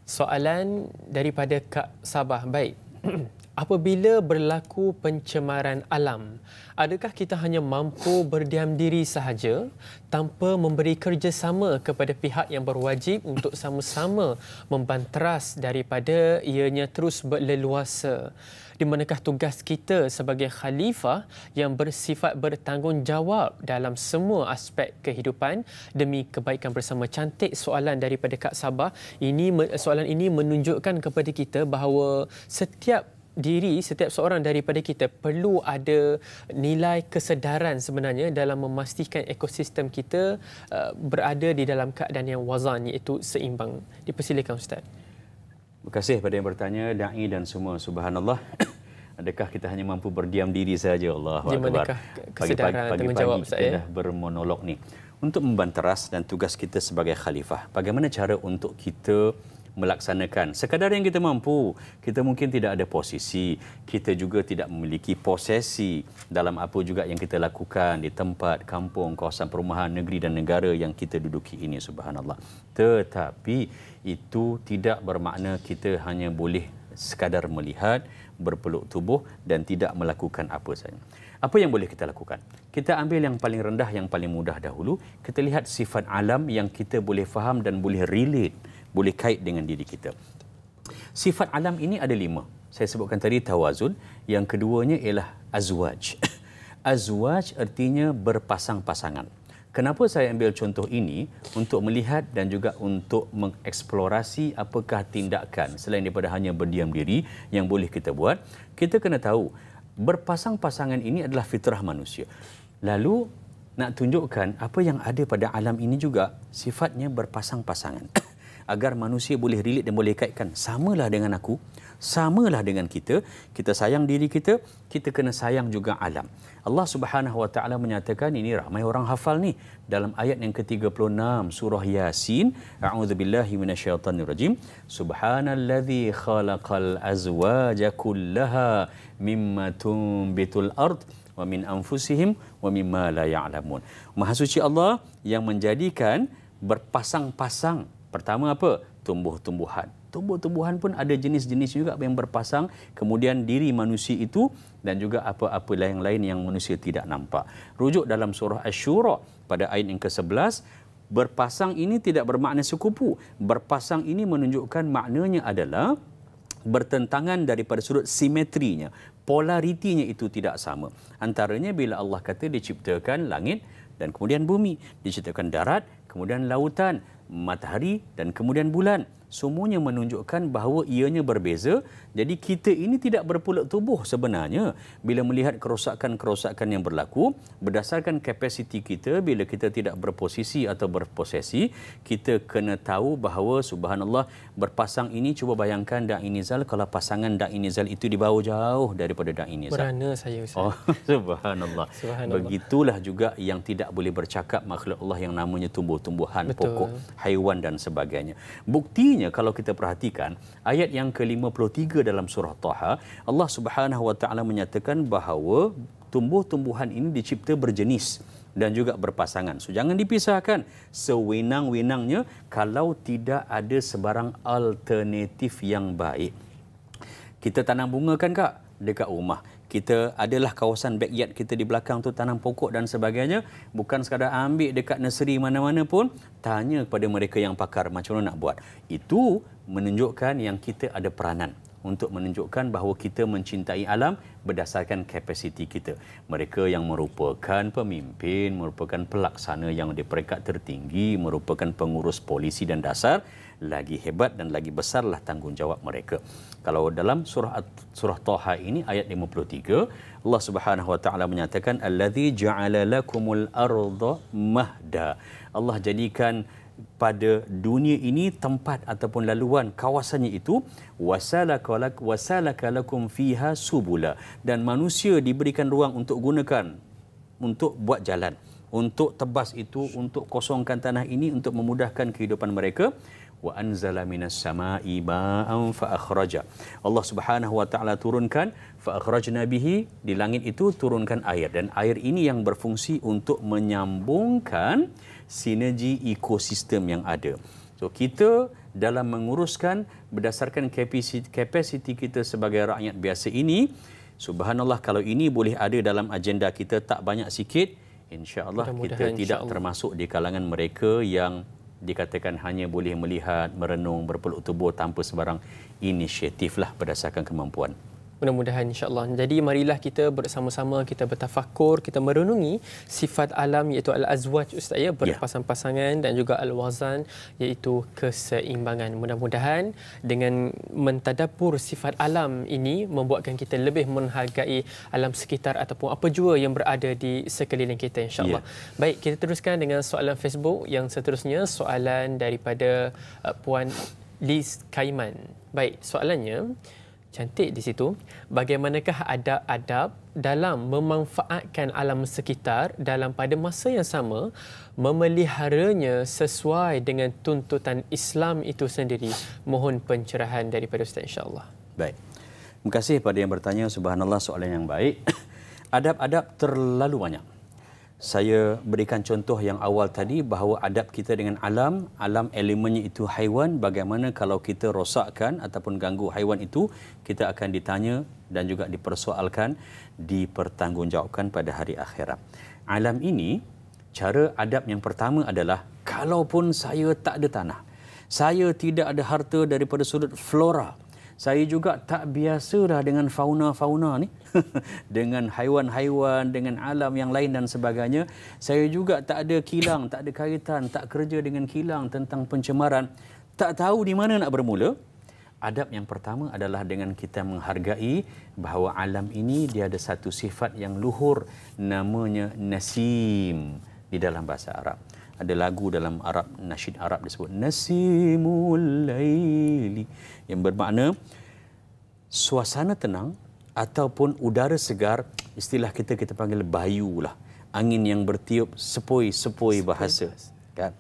Soalan daripada Kak Sabah. Baik. [clears throat] Apabila berlaku pencemaran alam, adakah kita hanya mampu berdiam diri sahaja tanpa memberi kerjasama kepada pihak yang berwajib untuk sama-sama membanteras daripada ianya terus berleluasa? di manakah tugas kita sebagai khalifah yang bersifat bertanggungjawab dalam semua aspek kehidupan demi kebaikan bersama. Cantik soalan daripada Kak Sabah. Ini soalan ini menunjukkan kepada kita bahawa setiap diri setiap seorang daripada kita perlu ada nilai kesedaran sebenarnya dalam memastikan ekosistem kita uh, berada di dalam keadaan yang wazan iaitu seimbang. Dipersilakan Ustaz. Terima kasih kepada yang bertanya dai dan semua subhanallah [coughs] adakah kita hanya mampu berdiam diri saja Allah Akbar pagi-pagi pagi-pagi ya? kita dah bermonolog ni untuk membantaras dan tugas kita sebagai khalifah bagaimana cara untuk kita melaksanakan. Sekadar yang kita mampu, kita mungkin tidak ada posisi, kita juga tidak memiliki posesi dalam apa juga yang kita lakukan di tempat, kampung, kawasan perumahan, negeri dan negara yang kita duduki ini subhanallah. Tetapi itu tidak bermakna kita hanya boleh sekadar melihat, berpeluk tubuh dan tidak melakukan apa saja. Apa yang boleh kita lakukan? Kita ambil yang paling rendah, yang paling mudah dahulu. Kita lihat sifat alam yang kita boleh faham dan boleh relate boleh kait dengan diri kita. Sifat alam ini ada lima. Saya sebutkan tadi tawazun. Yang keduanya ialah azwaj. [laughs] azwaj artinya berpasang-pasangan. Kenapa saya ambil contoh ini? Untuk melihat dan juga untuk mengeksplorasi apakah tindakan selain daripada hanya berdiam diri yang boleh kita buat. Kita kena tahu berpasang-pasangan ini adalah fitrah manusia. Lalu nak tunjukkan apa yang ada pada alam ini juga sifatnya berpasang-pasangan. [coughs] agar manusia boleh relate dan boleh kaitkan samalah dengan aku samalah dengan kita kita sayang diri kita kita kena sayang juga alam Allah Subhanahu wa taala menyatakan ini ramai orang hafal ni dalam ayat yang ke-36 surah yasin a'udzubillahi minasyaitonirrajim subhanallazi khalaqal azwaja kullaha mimma tumbitul ard wa min anfusihim wa mimma la ya'lamun maha suci Allah yang menjadikan berpasang-pasang Pertama apa? Tumbuh-tumbuhan. Tumbuh-tumbuhan pun ada jenis-jenis juga yang berpasang. Kemudian diri manusia itu dan juga apa-apa yang lain yang manusia tidak nampak. Rujuk dalam surah Ashura pada ayat yang ke-11, berpasang ini tidak bermakna sekupu. Berpasang ini menunjukkan maknanya adalah bertentangan daripada sudut simetrinya. Polaritinya itu tidak sama. Antaranya bila Allah kata diciptakan langit dan kemudian bumi. Diciptakan darat, kemudian lautan matahari dan kemudian bulan semuanya menunjukkan bahawa ianya berbeza. Jadi kita ini tidak berpulut tubuh sebenarnya bila melihat kerosakan-kerosakan yang berlaku berdasarkan kapasiti kita bila kita tidak berposisi atau berposesi kita kena tahu bahawa subhanallah berpasang ini cuba bayangkan da'i nizal kalau pasangan da'i nizal itu dibawa jauh daripada da'i nizal. Berana saya Ustaz. Oh, [laughs] subhanallah. subhanallah. Begitulah juga yang tidak boleh bercakap makhluk Allah yang namanya tumbuh-tumbuhan, pokok, haiwan dan sebagainya. Bukti artinya kalau kita perhatikan ayat yang ke-53 dalam surah Taha, Allah Subhanahu wa taala menyatakan bahawa tumbuh-tumbuhan ini dicipta berjenis dan juga berpasangan. So jangan dipisahkan Sewinang-winangnya kalau tidak ada sebarang alternatif yang baik. Kita tanam bunga kan kak dekat rumah kita adalah kawasan backyard kita di belakang tu tanam pokok dan sebagainya bukan sekadar ambil dekat nursery mana-mana pun tanya kepada mereka yang pakar macam mana nak buat itu menunjukkan yang kita ada peranan untuk menunjukkan bahawa kita mencintai alam berdasarkan kapasiti kita. Mereka yang merupakan pemimpin, merupakan pelaksana yang di peringkat tertinggi, merupakan pengurus polisi dan dasar, lagi hebat dan lagi besarlah tanggungjawab mereka kalau dalam surah surah Taha ini ayat 53 Allah Subhanahu wa taala menyatakan allazi ja'ala lakumul arda mahda Allah jadikan pada dunia ini tempat ataupun laluan kawasannya itu wasalakalak wasalakalakum fiha subula dan manusia diberikan ruang untuk gunakan untuk buat jalan untuk tebas itu untuk kosongkan tanah ini untuk memudahkan kehidupan mereka wa anzala minas samai ma'an fa akhraja. Allah Subhanahu wa taala turunkan fa akhrajna bihi di langit itu turunkan air dan air ini yang berfungsi untuk menyambungkan sinergi ekosistem yang ada. So kita dalam menguruskan berdasarkan kapasiti kita sebagai rakyat biasa ini subhanallah kalau ini boleh ada dalam agenda kita tak banyak sikit insyaallah kita tidak Allah. termasuk di kalangan mereka yang dikatakan hanya boleh melihat, merenung, berpeluk tubuh tanpa sebarang inisiatif lah berdasarkan kemampuan. Mudah-mudahan insyaAllah. Jadi marilah kita bersama-sama kita bertafakur, kita merenungi sifat alam iaitu al-azwaj Ustaz ya, ya. berpasang-pasangan dan juga al-wazan iaitu keseimbangan. Mudah-mudahan dengan mentadapur sifat alam ini membuatkan kita lebih menghargai alam sekitar ataupun apa jua yang berada di sekeliling kita insyaAllah. Ya. Baik, kita teruskan dengan soalan Facebook yang seterusnya soalan daripada uh, Puan Liz Kaiman. Baik, soalannya cantik di situ bagaimanakah ada adab dalam memanfaatkan alam sekitar dalam pada masa yang sama memeliharanya sesuai dengan tuntutan Islam itu sendiri mohon pencerahan daripada Ustaz insyaallah baik terima kasih kepada yang bertanya subhanallah soalan yang baik [coughs] adab-adab terlalu banyak saya berikan contoh yang awal tadi bahawa adab kita dengan alam, alam elemennya itu haiwan, bagaimana kalau kita rosakkan ataupun ganggu haiwan itu, kita akan ditanya dan juga dipersoalkan, dipertanggungjawabkan pada hari akhirat. Alam ini, cara adab yang pertama adalah, kalaupun saya tak ada tanah, saya tidak ada harta daripada sudut flora, saya juga tak biasa dah dengan fauna-fauna ni [laughs] dengan haiwan-haiwan dengan alam yang lain dan sebagainya saya juga tak ada kilang tak ada kaitan tak kerja dengan kilang tentang pencemaran tak tahu di mana nak bermula adab yang pertama adalah dengan kita menghargai bahawa alam ini dia ada satu sifat yang luhur namanya nasim di dalam bahasa Arab ada lagu dalam Arab nasyid Arab disebut nasimul laili yang bermakna suasana tenang ataupun udara segar istilah kita kita panggil bayu lah angin yang bertiup sepoi-sepoi bahasa kan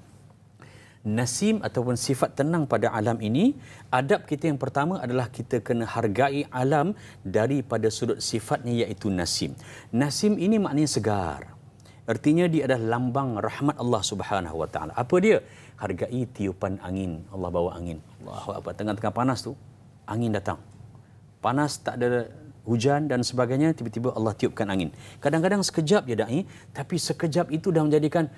nasim ataupun sifat tenang pada alam ini adab kita yang pertama adalah kita kena hargai alam daripada sudut sifatnya iaitu nasim nasim ini maknanya segar Artinya dia adalah lambang rahmat Allah Subhanahu Wa Apa dia? Hargai tiupan angin. Allah bawa angin. tengah-tengah panas tu angin datang. Panas tak ada hujan dan sebagainya tiba-tiba Allah tiupkan angin. Kadang-kadang sekejap dia dai tapi sekejap itu dah menjadikan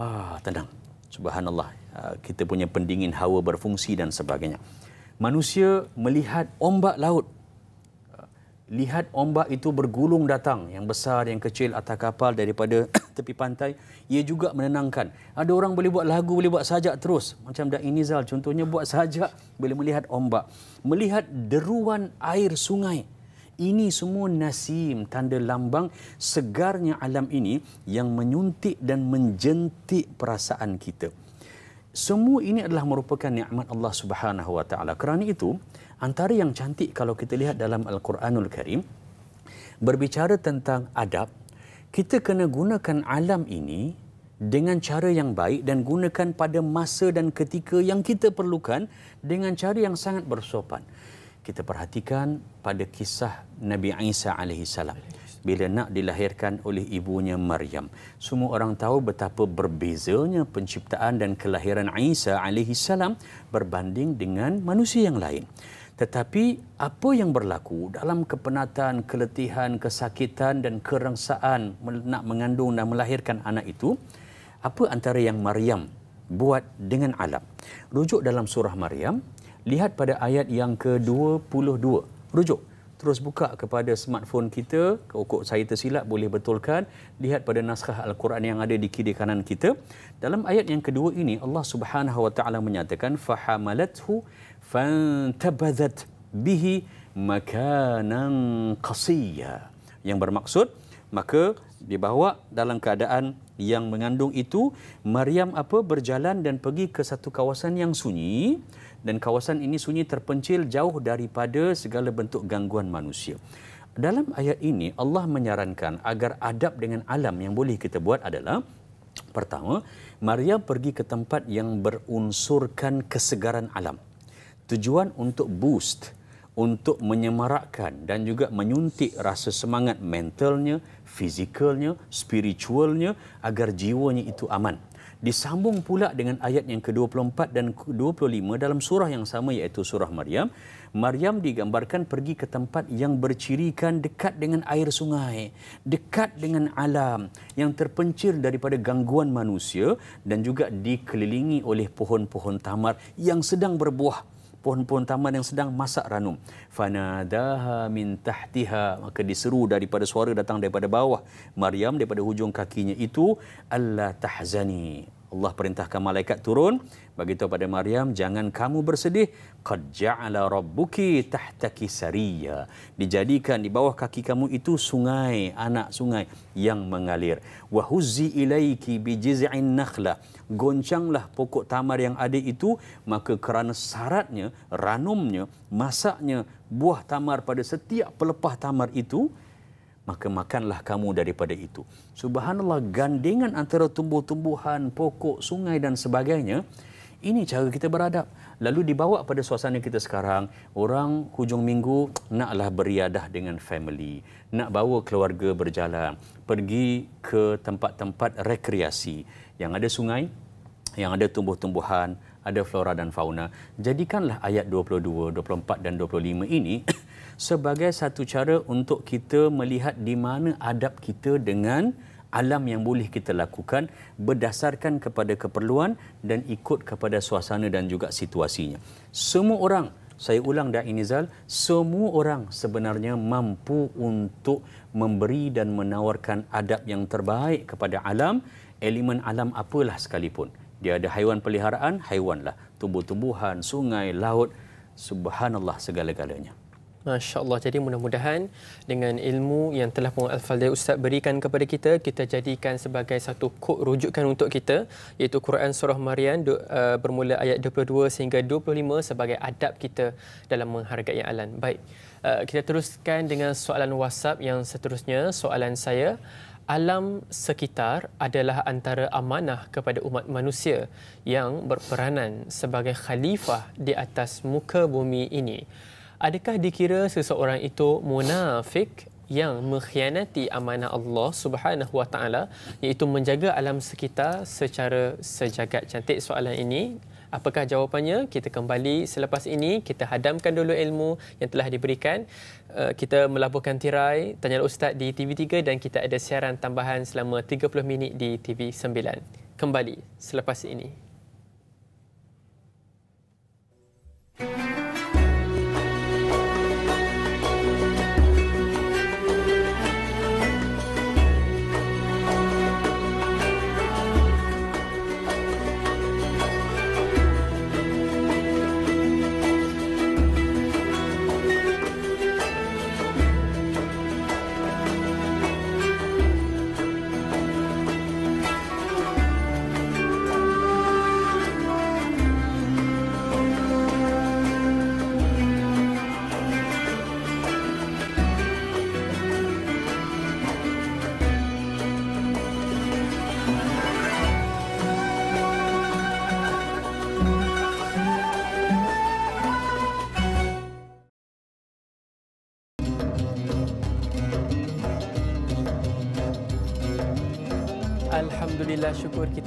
ah tenang. Subhanallah. Ah, kita punya pendingin hawa berfungsi dan sebagainya. Manusia melihat ombak laut lihat ombak itu bergulung datang yang besar yang kecil atas kapal daripada [coughs] tepi pantai ia juga menenangkan ada orang boleh buat lagu boleh buat sajak terus macam Dak Inizal contohnya buat sajak boleh melihat ombak melihat deruan air sungai ini semua nasim tanda lambang segarnya alam ini yang menyuntik dan menjentik perasaan kita semua ini adalah merupakan nikmat Allah Subhanahu Wa Taala kerana itu antara yang cantik kalau kita lihat dalam Al-Quranul Karim berbicara tentang adab kita kena gunakan alam ini dengan cara yang baik dan gunakan pada masa dan ketika yang kita perlukan dengan cara yang sangat bersopan kita perhatikan pada kisah Nabi Isa alaihi salam bila nak dilahirkan oleh ibunya Maryam semua orang tahu betapa berbezanya penciptaan dan kelahiran Isa alaihi salam berbanding dengan manusia yang lain tetapi apa yang berlaku dalam kepenatan, keletihan, kesakitan dan kerengsaan nak mengandung dan melahirkan anak itu, apa antara yang Maryam buat dengan alam? Rujuk dalam surah Maryam, lihat pada ayat yang ke-22. Rujuk. Terus buka kepada smartphone kita, ukur saya tersilap boleh betulkan, lihat pada naskah Al-Quran yang ada di kiri kanan kita. Dalam ayat yang kedua ini, Allah Subhanahu Wa Taala menyatakan, فَحَمَلَتْهُ فانتبذت به مكانا قصيا yang bermaksud maka dibawa dalam keadaan yang mengandung itu Maryam apa berjalan dan pergi ke satu kawasan yang sunyi dan kawasan ini sunyi terpencil jauh daripada segala bentuk gangguan manusia. Dalam ayat ini Allah menyarankan agar adab dengan alam yang boleh kita buat adalah pertama Maryam pergi ke tempat yang berunsurkan kesegaran alam tujuan untuk boost untuk menyemarakkan dan juga menyuntik rasa semangat mentalnya, fizikalnya, spiritualnya agar jiwanya itu aman. Disambung pula dengan ayat yang ke-24 dan ke-25 dalam surah yang sama iaitu surah Maryam. Maryam digambarkan pergi ke tempat yang bercirikan dekat dengan air sungai, dekat dengan alam yang terpencil daripada gangguan manusia dan juga dikelilingi oleh pohon-pohon tamar yang sedang berbuah pohon-pohon taman yang sedang masak ranum. Fana Fanadaha min tahtiha, maka diseru daripada suara datang daripada bawah Maryam daripada hujung kakinya itu, Allah tahzani, Allah perintahkan malaikat turun Bagi begitu pada Maryam jangan kamu bersedih qad ja'ala rabbuki tahtaki sariya dijadikan di bawah kaki kamu itu sungai anak sungai yang mengalir wa huzzi ilaiki bi jiz'in nakhla goncanglah pokok tamar yang ada itu maka kerana syaratnya ranumnya masaknya buah tamar pada setiap pelepah tamar itu maka makanlah kamu daripada itu. Subhanallah gandingan antara tumbuh-tumbuhan, pokok, sungai dan sebagainya, ini cara kita beradab. Lalu dibawa pada suasana kita sekarang, orang hujung minggu naklah beriadah dengan family, nak bawa keluarga berjalan, pergi ke tempat-tempat rekreasi yang ada sungai, yang ada tumbuh-tumbuhan, ada flora dan fauna. Jadikanlah ayat 22, 24 dan 25 ini sebagai satu cara untuk kita melihat di mana adab kita dengan alam yang boleh kita lakukan berdasarkan kepada keperluan dan ikut kepada suasana dan juga situasinya. Semua orang, saya ulang dah ini zal, semua orang sebenarnya mampu untuk memberi dan menawarkan adab yang terbaik kepada alam, elemen alam apalah sekalipun. Dia ada haiwan peliharaan, haiwanlah. Tumbuh-tumbuhan, sungai, laut, subhanallah segala-galanya. Masya Allah. Jadi mudah-mudahan dengan ilmu yang telah pun al Ustaz berikan kepada kita, kita jadikan sebagai satu kod rujukan untuk kita iaitu Quran Surah Maryam uh, bermula ayat 22 sehingga 25 sebagai adab kita dalam menghargai alam. Baik, uh, kita teruskan dengan soalan WhatsApp yang seterusnya. Soalan saya, alam sekitar adalah antara amanah kepada umat manusia yang berperanan sebagai khalifah di atas muka bumi ini adakah dikira seseorang itu munafik yang mengkhianati amanah Allah Subhanahu Wa Taala iaitu menjaga alam sekitar secara sejagat cantik soalan ini apakah jawapannya kita kembali selepas ini kita hadamkan dulu ilmu yang telah diberikan eh, kita melaporkan tirai tanya ustaz di TV3 dan kita ada siaran tambahan selama 30 minit di TV9 kembali selepas ini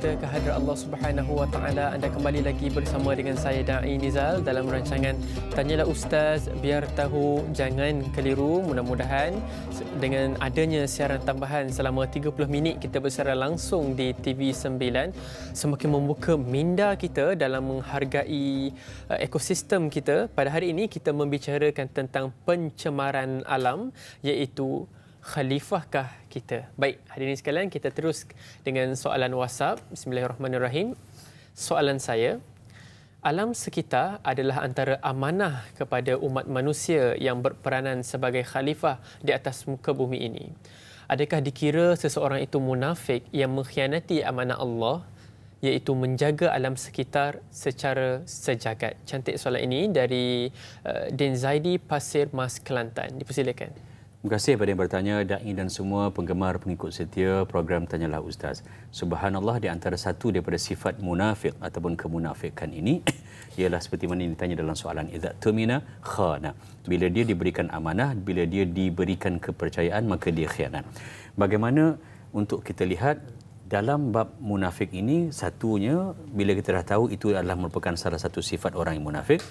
kita ke hadirat Allah Subhanahu Wa Taala. Anda kembali lagi bersama dengan saya Dai Nizal dalam rancangan Tanyalah Ustaz biar tahu jangan keliru. Mudah-mudahan dengan adanya siaran tambahan selama 30 minit kita bersiaran langsung di TV9 semakin membuka minda kita dalam menghargai uh, ekosistem kita. Pada hari ini kita membicarakan tentang pencemaran alam iaitu khalifahkah kita? Baik, hari ini sekalian kita terus dengan soalan WhatsApp. Bismillahirrahmanirrahim. Soalan saya, alam sekitar adalah antara amanah kepada umat manusia yang berperanan sebagai khalifah di atas muka bumi ini. Adakah dikira seseorang itu munafik yang mengkhianati amanah Allah iaitu menjaga alam sekitar secara sejagat? Cantik soalan ini dari uh, Din Zaidi Pasir Mas Kelantan. Dipersilakan. Terima kasih kepada yang bertanya, da'i dan semua penggemar pengikut setia program Tanyalah Ustaz. Subhanallah di antara satu daripada sifat munafik ataupun kemunafikan ini [coughs] ialah seperti mana ditanya dalam soalan idza tumina khana. Bila dia diberikan amanah, bila dia diberikan kepercayaan maka dia khianat. Bagaimana untuk kita lihat dalam bab munafik ini satunya bila kita dah tahu itu adalah merupakan salah satu sifat orang yang munafik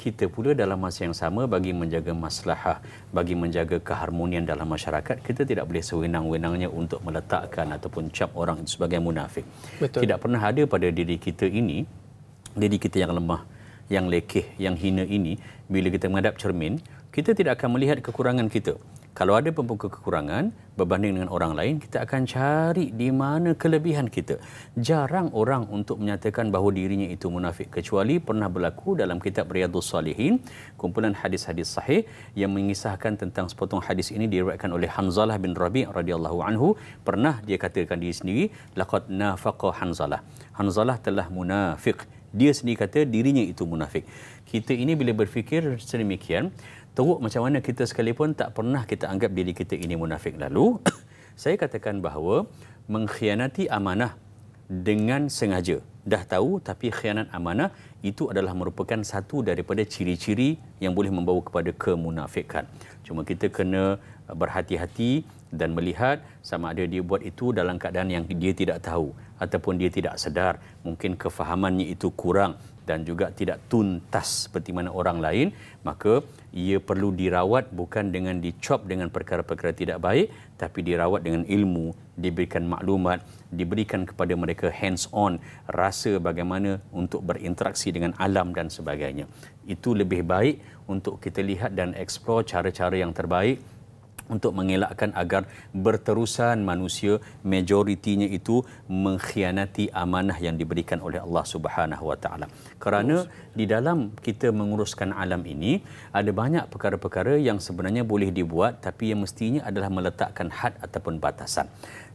kita pula dalam masa yang sama bagi menjaga maslahah, bagi menjaga keharmonian dalam masyarakat, kita tidak boleh sewenang-wenangnya untuk meletakkan ataupun cap orang itu sebagai munafik. Betul. Tidak pernah ada pada diri kita ini, diri kita yang lemah, yang lekeh, yang hina ini, bila kita menghadap cermin, kita tidak akan melihat kekurangan kita. Kalau ada pembuka kekurangan berbanding dengan orang lain, kita akan cari di mana kelebihan kita. Jarang orang untuk menyatakan bahawa dirinya itu munafik kecuali pernah berlaku dalam kitab Riyadhus Salihin, kumpulan hadis-hadis sahih yang mengisahkan tentang sepotong hadis ini diriwayatkan oleh Hamzalah bin Rabi radhiyallahu anhu, pernah dia katakan diri sendiri laqad nafaqa Hamzalah. Hamzalah telah munafik. Dia sendiri kata dirinya itu munafik. Kita ini bila berfikir sedemikian, teruk macam mana kita sekalipun tak pernah kita anggap diri kita ini munafik lalu [coughs] saya katakan bahawa mengkhianati amanah dengan sengaja dah tahu tapi khianat amanah itu adalah merupakan satu daripada ciri-ciri yang boleh membawa kepada kemunafikan cuma kita kena uh, berhati-hati dan melihat sama ada dia buat itu dalam keadaan yang dia tidak tahu ataupun dia tidak sedar mungkin kefahamannya itu kurang dan juga tidak tuntas seperti mana orang lain maka ia perlu dirawat bukan dengan dicop dengan perkara-perkara tidak baik tapi dirawat dengan ilmu diberikan maklumat diberikan kepada mereka hands on rasa bagaimana untuk berinteraksi dengan alam dan sebagainya itu lebih baik untuk kita lihat dan explore cara-cara yang terbaik untuk mengelakkan agar berterusan manusia majoritinya itu mengkhianati amanah yang diberikan oleh Allah Subhanahu wa taala kerana di dalam kita menguruskan alam ini ada banyak perkara-perkara yang sebenarnya boleh dibuat tapi yang mestinya adalah meletakkan had ataupun batasan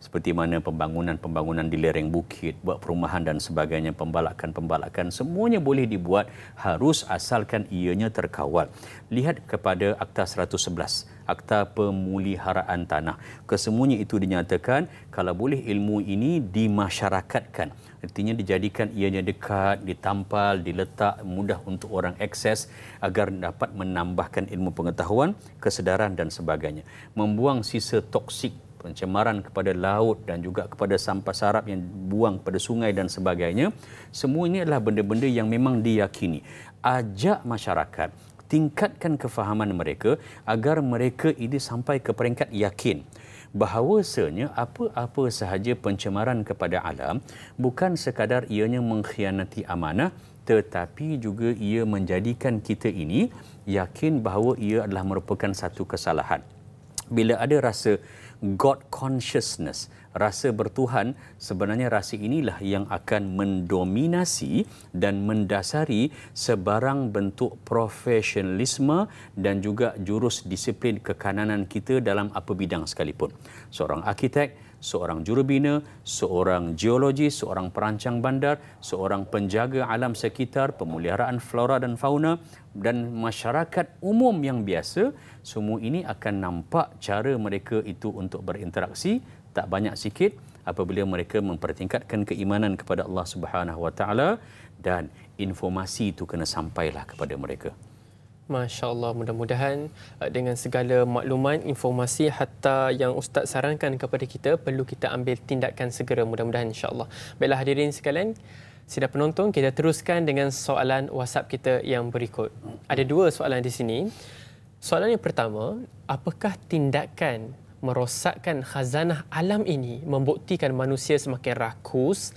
seperti mana pembangunan-pembangunan di lereng bukit buat perumahan dan sebagainya pembalakan-pembalakan semuanya boleh dibuat harus asalkan ianya terkawal lihat kepada akta 111 Akta Pemuliharaan Tanah. Kesemuanya itu dinyatakan kalau boleh ilmu ini dimasyarakatkan artinya dijadikan ianya dekat, ditampal, diletak mudah untuk orang akses agar dapat menambahkan ilmu pengetahuan, kesedaran dan sebagainya. Membuang sisa toksik pencemaran kepada laut dan juga kepada sampah sarap yang buang pada sungai dan sebagainya, semua ini adalah benda-benda yang memang diyakini. Ajak masyarakat tingkatkan kefahaman mereka agar mereka ini sampai ke peringkat yakin bahawasanya apa-apa sahaja pencemaran kepada alam bukan sekadar ianya mengkhianati amanah tetapi juga ia menjadikan kita ini yakin bahawa ia adalah merupakan satu kesalahan bila ada rasa god consciousness rasa bertuhan sebenarnya rasa inilah yang akan mendominasi dan mendasari sebarang bentuk profesionalisme dan juga jurus disiplin kekananan kita dalam apa bidang sekalipun seorang arkitek seorang jurubina, seorang geologi, seorang perancang bandar, seorang penjaga alam sekitar, pemuliharaan flora dan fauna dan masyarakat umum yang biasa, semua ini akan nampak cara mereka itu untuk berinteraksi tak banyak sikit apabila mereka mempertingkatkan keimanan kepada Allah Subhanahu Wa Taala dan informasi itu kena sampailah kepada mereka. Masya Allah mudah-mudahan uh, dengan segala makluman, informasi hatta yang Ustaz sarankan kepada kita perlu kita ambil tindakan segera mudah-mudahan insya Allah. Baiklah hadirin sekalian, sila penonton kita teruskan dengan soalan WhatsApp kita yang berikut. Ada dua soalan di sini. Soalan yang pertama, apakah tindakan merosakkan khazanah alam ini membuktikan manusia semakin rakus,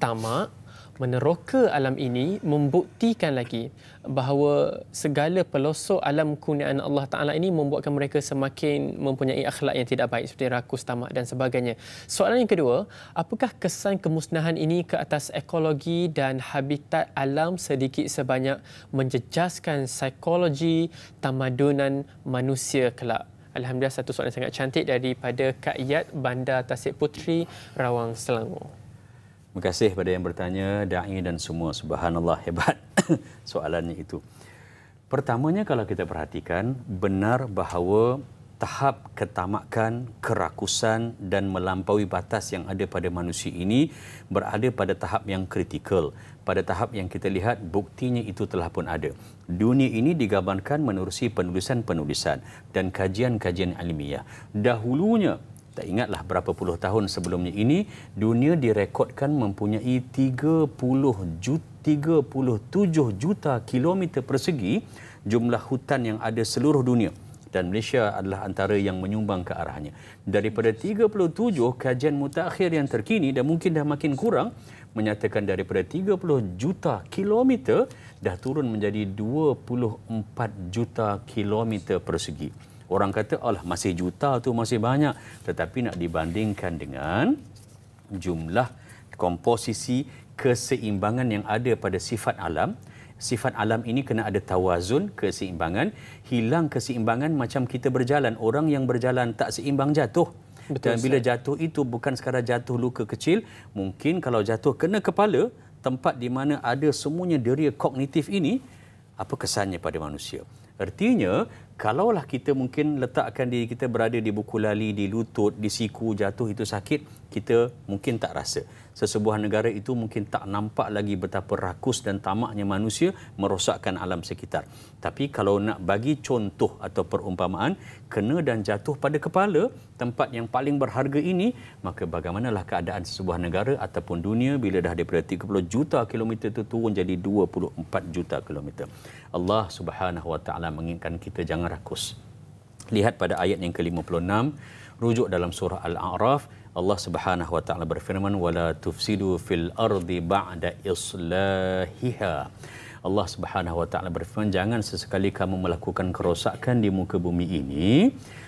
tamak, meneroka alam ini membuktikan lagi bahawa segala pelosok alam kurniaan Allah Ta'ala ini membuatkan mereka semakin mempunyai akhlak yang tidak baik seperti rakus, tamak dan sebagainya. Soalan yang kedua, apakah kesan kemusnahan ini ke atas ekologi dan habitat alam sedikit sebanyak menjejaskan psikologi tamadunan manusia kelak? Alhamdulillah satu soalan sangat cantik daripada Kak Yat Bandar Tasik Putri Rawang Selangor. Terima kasih kepada yang bertanya, da'i dan semua. Subhanallah hebat [coughs] soalannya itu. Pertamanya kalau kita perhatikan, benar bahawa tahap ketamakan, kerakusan dan melampaui batas yang ada pada manusia ini berada pada tahap yang kritikal pada tahap yang kita lihat buktinya itu telah pun ada. Dunia ini digambarkan menerusi penulisan-penulisan dan kajian-kajian ilmiah. Dahulunya, tak ingatlah berapa puluh tahun sebelumnya ini, dunia direkodkan mempunyai 30 juta, 37 juta kilometer persegi jumlah hutan yang ada seluruh dunia dan Malaysia adalah antara yang menyumbang ke arahnya. Daripada 37 kajian mutakhir yang terkini dan mungkin dah makin kurang, menyatakan daripada 30 juta kilometer dah turun menjadi 24 juta kilometer persegi. Orang kata alah masih juta tu masih banyak tetapi nak dibandingkan dengan jumlah komposisi keseimbangan yang ada pada sifat alam sifat alam ini kena ada tawazun keseimbangan hilang keseimbangan macam kita berjalan orang yang berjalan tak seimbang jatuh Betul, dan bila Ustaz. jatuh itu bukan sekadar jatuh luka kecil, mungkin kalau jatuh kena kepala, tempat di mana ada semuanya deria kognitif ini, apa kesannya pada manusia? Artinya, kalaulah kita mungkin letakkan diri kita berada di buku lali, di lutut, di siku, jatuh itu sakit, kita mungkin tak rasa. Sesebuah negara itu mungkin tak nampak lagi betapa rakus dan tamaknya manusia merosakkan alam sekitar. Tapi kalau nak bagi contoh atau perumpamaan, kena dan jatuh pada kepala tempat yang paling berharga ini, maka bagaimanalah keadaan sesebuah negara ataupun dunia bila dah daripada 30 juta kilometer itu turun jadi 24 juta kilometer. Allah Subhanahu Wa Taala menginginkan kita jangan rakus. Lihat pada ayat yang ke-56, rujuk dalam surah Al-A'raf, Allah Subhanahu Wa Taala berfirman wala tufsidu fil ardi ba'da islahiha. Allah Subhanahu Wa Taala berfirman jangan sesekali kamu melakukan kerosakan di muka bumi ini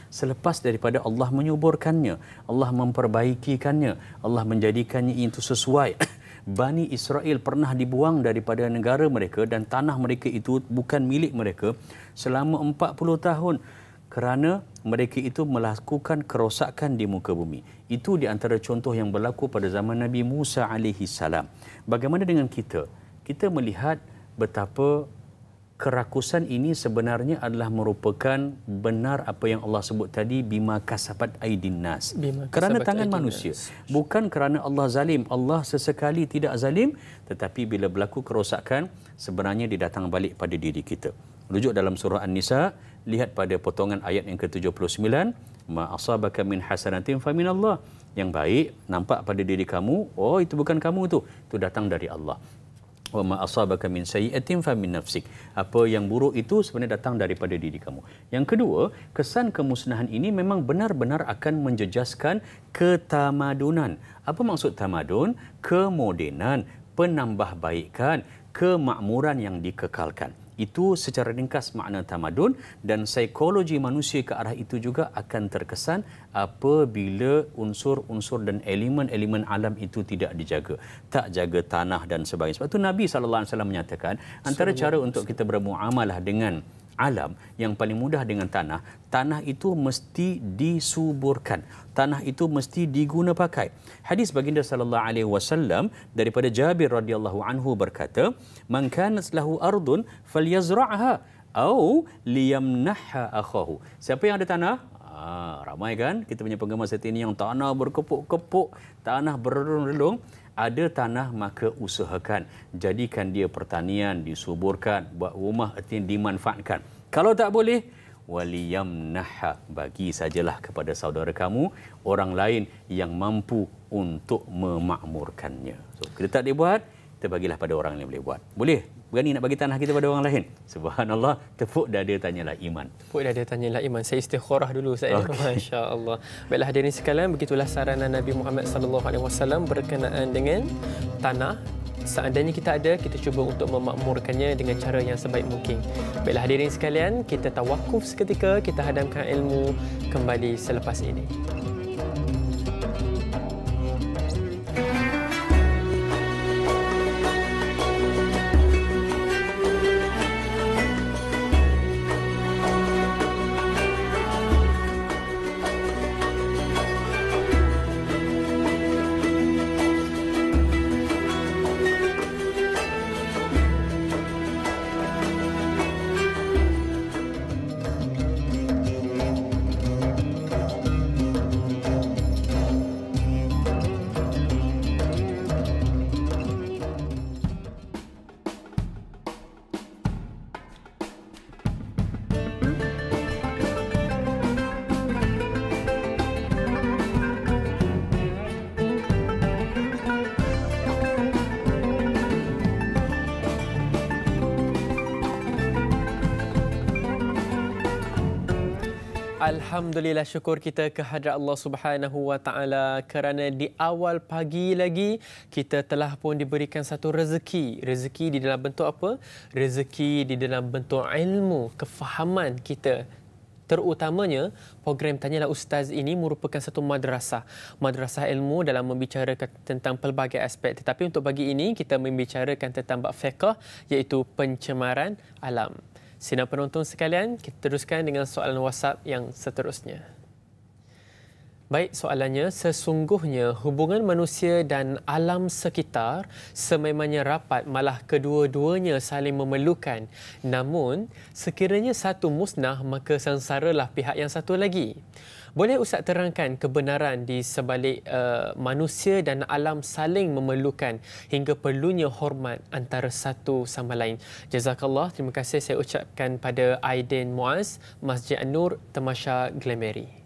selepas daripada Allah menyuburkannya, Allah memperbaikikannya, Allah menjadikannya itu sesuai Bani Israel pernah dibuang daripada negara mereka dan tanah mereka itu bukan milik mereka selama 40 tahun kerana mereka itu melakukan kerosakan di muka bumi. Itu di antara contoh yang berlaku pada zaman Nabi Musa alaihi salam. Bagaimana dengan kita? Kita melihat betapa kerakusan ini sebenarnya adalah merupakan benar apa yang Allah sebut tadi bima kasabat aidin nas kerana tangan manusia bukan kerana Allah zalim Allah sesekali tidak zalim tetapi bila berlaku kerosakan sebenarnya didatang balik pada diri kita rujuk dalam surah an-nisa lihat pada potongan ayat yang ke-79 ma asabaka min hasanatin minallah yang baik nampak pada diri kamu oh itu bukan kamu tu itu datang dari Allah wa ma asabaka min sayyi'atin fa min nafsik. Apa yang buruk itu sebenarnya datang daripada diri kamu. Yang kedua, kesan kemusnahan ini memang benar-benar akan menjejaskan ketamadunan. Apa maksud tamadun? Kemodenan, penambahbaikan, kemakmuran yang dikekalkan. Itu secara ringkas makna tamadun dan psikologi manusia ke arah itu juga akan terkesan apabila unsur-unsur dan elemen-elemen alam itu tidak dijaga. Tak jaga tanah dan sebagainya. Sebab itu Nabi SAW menyatakan antara cara untuk kita bermuamalah dengan alam yang paling mudah dengan tanah, tanah itu mesti disuburkan. Tanah itu mesti diguna pakai. Hadis baginda sallallahu alaihi wasallam daripada Jabir radhiyallahu anhu berkata, "Man kana lahu ardun falyazra'ha au liyamnaha akhahu." Siapa yang ada tanah, Ah, ramai kan kita punya penggemar setia ini yang tanah berkepuk-kepuk, tanah berrelung-relung ada tanah maka usahakan jadikan dia pertanian disuburkan buat rumah artinya dimanfaatkan kalau tak boleh waliyam naha bagi sajalah kepada saudara kamu orang lain yang mampu untuk memakmurkannya so, kita tak boleh buat kita bagilah pada orang yang boleh buat boleh berani nak bagi tanah kita pada orang lain. Subhanallah, tepuk dada tanyalah iman. Tepuk dada tanyalah iman. Saya istikharah dulu saya. Okay. [laughs] Masya-Allah. Baiklah hadirin sekalian, begitulah saranan Nabi Muhammad sallallahu alaihi wasallam berkenaan dengan tanah Seandainya kita ada, kita cuba untuk memakmurkannya dengan cara yang sebaik mungkin. Baiklah hadirin sekalian, kita tawakuf seketika, kita hadamkan ilmu kembali selepas ini. Alhamdulillah syukur kita kehadrat Allah Subhanahu Wa Taala kerana di awal pagi lagi kita telah pun diberikan satu rezeki. Rezeki di dalam bentuk apa? Rezeki di dalam bentuk ilmu, kefahaman kita terutamanya program tanyalah ustaz ini merupakan satu madrasah madrasah ilmu dalam membicarakan tentang pelbagai aspek tetapi untuk bagi ini kita membicarakan tentang bab fiqh iaitu pencemaran alam Sinar penonton sekalian, kita teruskan dengan soalan WhatsApp yang seterusnya. Baik, soalannya, sesungguhnya hubungan manusia dan alam sekitar sememangnya rapat malah kedua-duanya saling memerlukan. Namun, sekiranya satu musnah, maka sengsaralah pihak yang satu lagi. Boleh Ustaz terangkan kebenaran di sebalik uh, manusia dan alam saling memerlukan hingga perlunya hormat antara satu sama lain. Jazakallah, terima kasih saya ucapkan pada Aiden Muaz, Masjid An-Nur, Temasha Glamery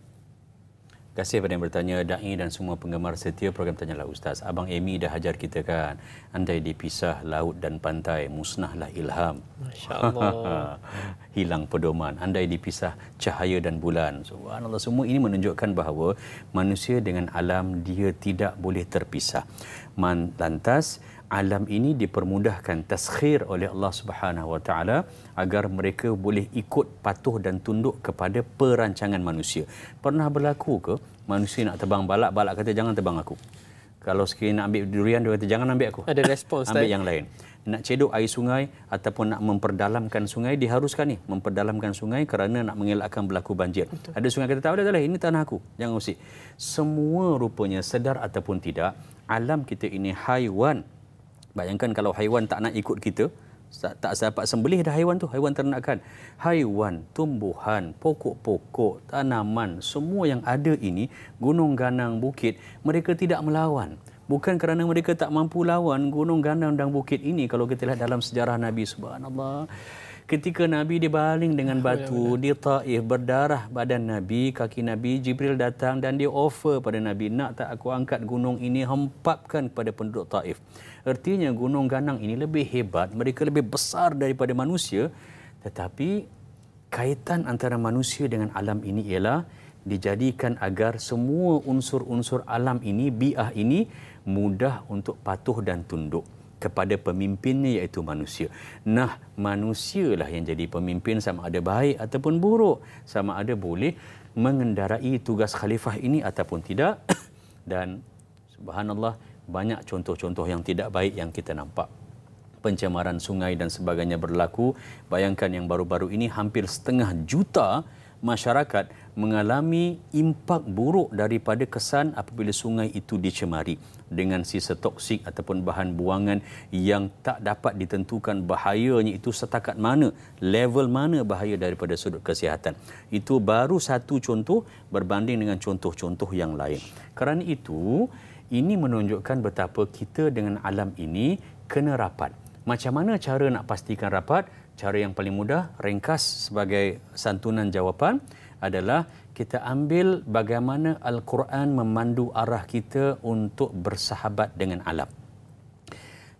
kasih kepada yang bertanya da'i dan semua penggemar setia program Tanya lah Ustaz Abang Amy dah hajar kita kan andai dipisah laut dan pantai musnahlah ilham Allah [laughs] hilang pedoman andai dipisah cahaya dan bulan subhanallah semua ini menunjukkan bahawa manusia dengan alam dia tidak boleh terpisah Man, lantas alam ini dipermudahkan taskhir oleh Allah Subhanahu Wa Taala agar mereka boleh ikut patuh dan tunduk kepada perancangan manusia. Pernah berlaku ke manusia nak terbang balak balak kata jangan terbang aku. Kalau sekiranya nak ambil durian dia kata jangan ambil aku. Ada respons ambil eh? yang lain. Nak cedok air sungai ataupun nak memperdalamkan sungai diharuskan ni memperdalamkan sungai kerana nak mengelakkan berlaku banjir. Betul. Ada sungai kata tak dah, ini tanah aku jangan usik. Semua rupanya sedar ataupun tidak alam kita ini haiwan Bayangkan kalau haiwan tak nak ikut kita, tak, tak dapat sembelih dah haiwan tu, haiwan ternakan. Haiwan, tumbuhan, pokok-pokok, tanaman, semua yang ada ini, gunung ganang, bukit, mereka tidak melawan. Bukan kerana mereka tak mampu lawan gunung ganang dan bukit ini. Kalau kita lihat dalam sejarah Nabi Subhanallah, ketika Nabi dibaling dengan ya, batu, ya, ya. di Taif berdarah badan Nabi, kaki Nabi, Jibril datang dan dia offer pada Nabi, nak tak aku angkat gunung ini, hempapkan kepada penduduk Taif. Ertinya gunung ganang ini lebih hebat, mereka lebih besar daripada manusia. Tetapi kaitan antara manusia dengan alam ini ialah dijadikan agar semua unsur-unsur alam ini, biah ini mudah untuk patuh dan tunduk kepada pemimpinnya iaitu manusia. Nah, manusialah yang jadi pemimpin sama ada baik ataupun buruk, sama ada boleh mengendarai tugas khalifah ini ataupun tidak. [coughs] dan subhanallah, banyak contoh-contoh yang tidak baik yang kita nampak. Pencemaran sungai dan sebagainya berlaku. Bayangkan yang baru-baru ini hampir setengah juta masyarakat mengalami impak buruk daripada kesan apabila sungai itu dicemari dengan sisa toksik ataupun bahan buangan yang tak dapat ditentukan bahayanya itu setakat mana, level mana bahaya daripada sudut kesihatan. Itu baru satu contoh berbanding dengan contoh-contoh yang lain. Kerana itu, ini menunjukkan betapa kita dengan alam ini kena rapat. Macam mana cara nak pastikan rapat? Cara yang paling mudah, ringkas sebagai santunan jawapan adalah kita ambil bagaimana Al-Quran memandu arah kita untuk bersahabat dengan alam.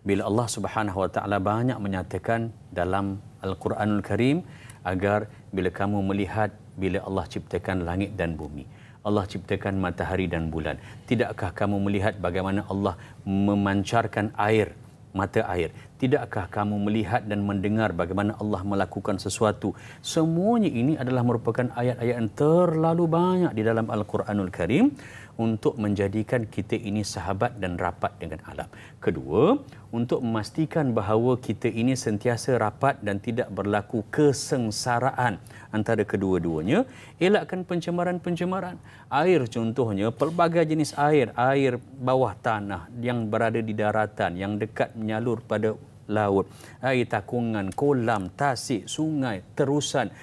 Bila Allah Subhanahu Wa Taala banyak menyatakan dalam Al-Quranul Karim agar bila kamu melihat bila Allah ciptakan langit dan bumi. Allah ciptakan matahari dan bulan. Tidakkah kamu melihat bagaimana Allah memancarkan air, mata air? Tidakkah kamu melihat dan mendengar bagaimana Allah melakukan sesuatu? Semuanya ini adalah merupakan ayat-ayat yang terlalu banyak di dalam Al-Quranul Karim untuk menjadikan kita ini sahabat dan rapat dengan alam. Kedua, untuk memastikan bahawa kita ini sentiasa rapat dan tidak berlaku kesengsaraan antara kedua-duanya, elakkan pencemaran-pencemaran. Air contohnya, pelbagai jenis air, air bawah tanah yang berada di daratan, yang dekat menyalur pada laut, air takungan, kolam, tasik, sungai, terusan,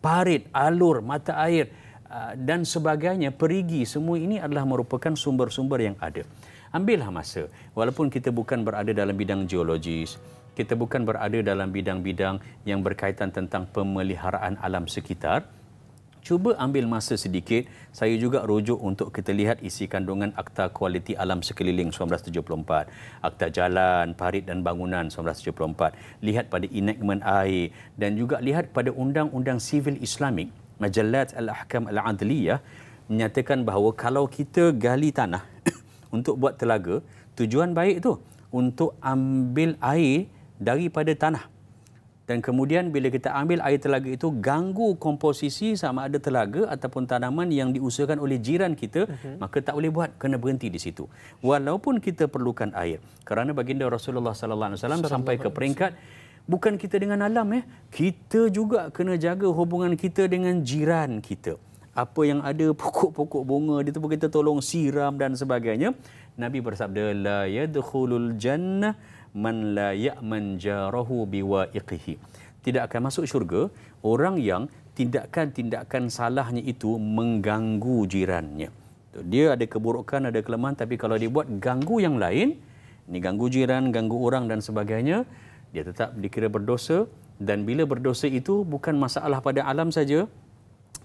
parit, alur, mata air dan sebagainya, perigi, semua ini adalah merupakan sumber-sumber yang ada. Ambillah masa, walaupun kita bukan berada dalam bidang geologis, kita bukan berada dalam bidang-bidang yang berkaitan tentang pemeliharaan alam sekitar. Cuba ambil masa sedikit, saya juga rujuk untuk kita lihat isi kandungan Akta Kualiti Alam Sekeliling 1974, Akta Jalan, Parit dan Bangunan 1974, lihat pada enactment air dan juga lihat pada Undang-Undang Sivil Islamik, Majalat Al-Ahkam Al-Adliyah menyatakan bahawa kalau kita gali tanah [coughs] untuk buat telaga, tujuan baik itu untuk ambil air daripada tanah. Dan kemudian bila kita ambil air telaga itu ganggu komposisi sama ada telaga ataupun tanaman yang diusahakan oleh jiran kita uh-huh. maka tak boleh buat kena berhenti di situ walaupun kita perlukan air kerana baginda Rasulullah sallallahu alaihi wasallam sampai ke peringkat bukan kita dengan alam ya kita juga kena jaga hubungan kita dengan jiran kita apa yang ada [laughs] pokok-pokok bunga di tepi kita tolong siram dan sebagainya nabi bersabda la yadkhulul jannah man la ya'man jarahu biwa'iqihi. Tidak akan masuk syurga orang yang tindakan-tindakan salahnya itu mengganggu jirannya. Dia ada keburukan, ada kelemahan tapi kalau dia buat ganggu yang lain, ni ganggu jiran, ganggu orang dan sebagainya, dia tetap dikira berdosa dan bila berdosa itu bukan masalah pada alam saja,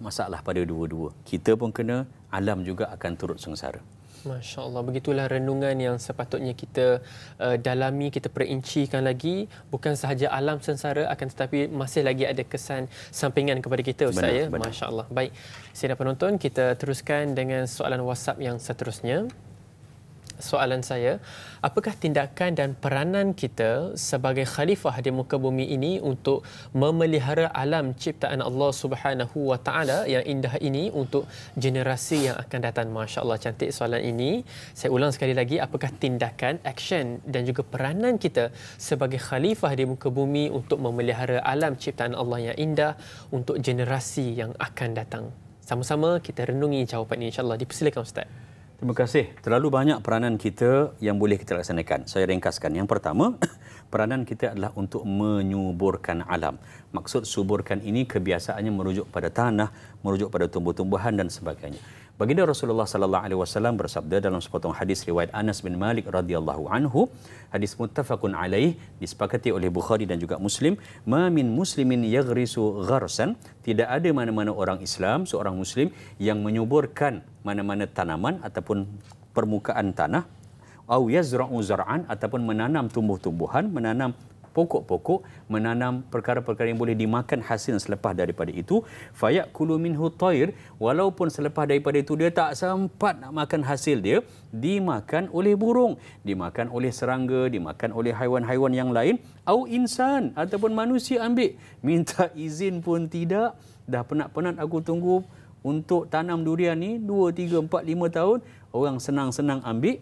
masalah pada dua-dua. Kita pun kena, alam juga akan turut sengsara. Masya Allah, begitulah renungan yang sepatutnya kita uh, dalami, kita perincikan lagi. Bukan sahaja alam sensara akan tetapi masih lagi ada kesan sampingan kepada kita, Ustaz. Benar, ya? benar. Masya Allah. Baik, saya dah penonton, kita teruskan dengan soalan WhatsApp yang seterusnya soalan saya, apakah tindakan dan peranan kita sebagai khalifah di muka bumi ini untuk memelihara alam ciptaan Allah Subhanahu wa taala yang indah ini untuk generasi yang akan datang. Masya-Allah cantik soalan ini. Saya ulang sekali lagi, apakah tindakan, action dan juga peranan kita sebagai khalifah di muka bumi untuk memelihara alam ciptaan Allah yang indah untuk generasi yang akan datang. Sama-sama kita renungi jawapan ini insya-Allah. Dipersilakan Ustaz. Terima kasih. Terlalu banyak peranan kita yang boleh kita laksanakan. Saya ringkaskan. Yang pertama, [coughs] peranan kita adalah untuk menyuburkan alam. Maksud suburkan ini kebiasaannya merujuk pada tanah, merujuk pada tumbuh-tumbuhan dan sebagainya. Baginda Rasulullah sallallahu alaihi wasallam bersabda dalam sepotong hadis riwayat Anas bin Malik radhiyallahu anhu, hadis muttafaqun alaih disepakati oleh Bukhari dan juga Muslim, "Ma min muslimin yaghrisu gharsan", tidak ada mana-mana orang Islam, seorang muslim yang menyuburkan mana-mana tanaman ataupun permukaan tanah atau yazra'u zar'an ataupun menanam tumbuh-tumbuhan, menanam pokok-pokok menanam perkara-perkara yang boleh dimakan hasil selepas daripada itu fayak kulu minhu tayr walaupun selepas daripada itu dia tak sempat nak makan hasil dia dimakan oleh burung dimakan oleh serangga dimakan oleh haiwan-haiwan yang lain au insan ataupun manusia ambil minta izin pun tidak dah penat-penat aku tunggu untuk tanam durian ni 2 3 4 5 tahun orang senang-senang ambil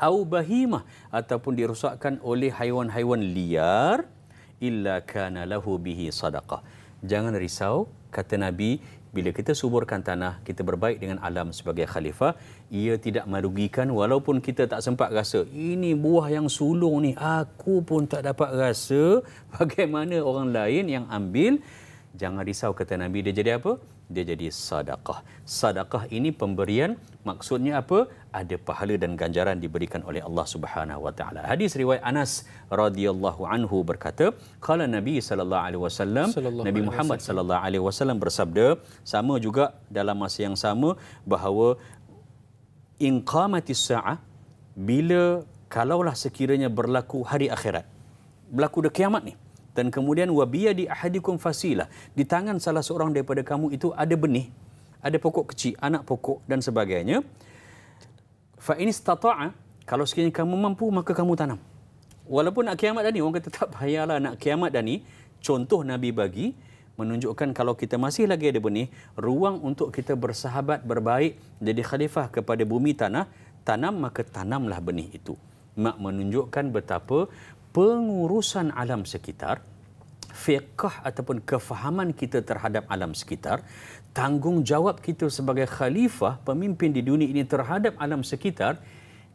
au bahimah ataupun dirusakkan oleh haiwan-haiwan liar illa kana lahu bihi sadaqah jangan risau kata nabi bila kita suburkan tanah kita berbaik dengan alam sebagai khalifah ia tidak merugikan walaupun kita tak sempat rasa ini buah yang sulung ni aku pun tak dapat rasa [laughs] bagaimana orang lain yang ambil jangan risau kata nabi dia jadi apa dia jadi sadakah. Sadakah ini pemberian maksudnya apa? Ada pahala dan ganjaran diberikan oleh Allah Subhanahu wa taala. Hadis riwayat Anas radhiyallahu anhu berkata, kala Nabi sallallahu alaihi wasallam Nabi Muhammad sallallahu alaihi wasallam bersabda, sama juga dalam masa yang sama bahawa in qamatis sa'ah bila kalaulah sekiranya berlaku hari akhirat. Berlaku dah kiamat ni dan kemudian wabiyah di ahadikum fasila di tangan salah seorang daripada kamu itu ada benih ada pokok kecil anak pokok dan sebagainya fa in istata'a kalau sekiranya kamu mampu maka kamu tanam walaupun nak kiamat dani, ni orang kata tak payahlah nak kiamat dani. contoh nabi bagi menunjukkan kalau kita masih lagi ada benih ruang untuk kita bersahabat berbaik jadi khalifah kepada bumi tanah tanam maka tanamlah benih itu mak menunjukkan betapa pengurusan alam sekitar, fiqah ataupun kefahaman kita terhadap alam sekitar, tanggungjawab kita sebagai khalifah pemimpin di dunia ini terhadap alam sekitar,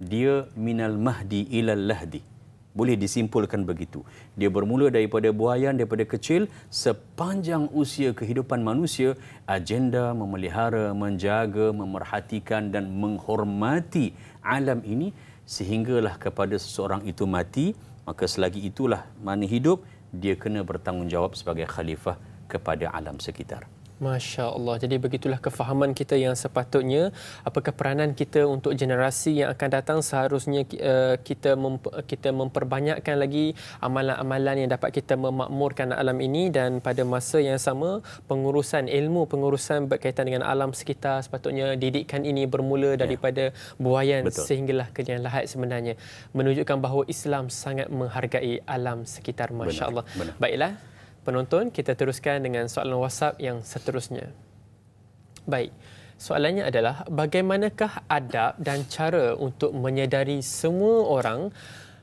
dia minal mahdi ilal lahdi. Boleh disimpulkan begitu. Dia bermula daripada buayan, daripada kecil, sepanjang usia kehidupan manusia, agenda memelihara, menjaga, memerhatikan dan menghormati alam ini sehinggalah kepada seseorang itu mati, maka selagi itulah mana hidup dia kena bertanggungjawab sebagai khalifah kepada alam sekitar. Masya Allah. Jadi begitulah kefahaman kita yang sepatutnya. Apakah peranan kita untuk generasi yang akan datang seharusnya eh, kita kita memperbanyakkan lagi amalan-amalan yang dapat kita memakmurkan alam ini dan pada masa yang sama pengurusan ilmu, pengurusan berkaitan dengan alam sekitar sepatutnya didikan ini bermula ya. daripada ya. buayan Betul. sehinggalah ke yang lahat sebenarnya. Menunjukkan bahawa Islam sangat menghargai alam sekitar. Masya benar, Allah. Benar. Baiklah penonton, kita teruskan dengan soalan WhatsApp yang seterusnya. Baik, soalannya adalah bagaimanakah adab dan cara untuk menyedari semua orang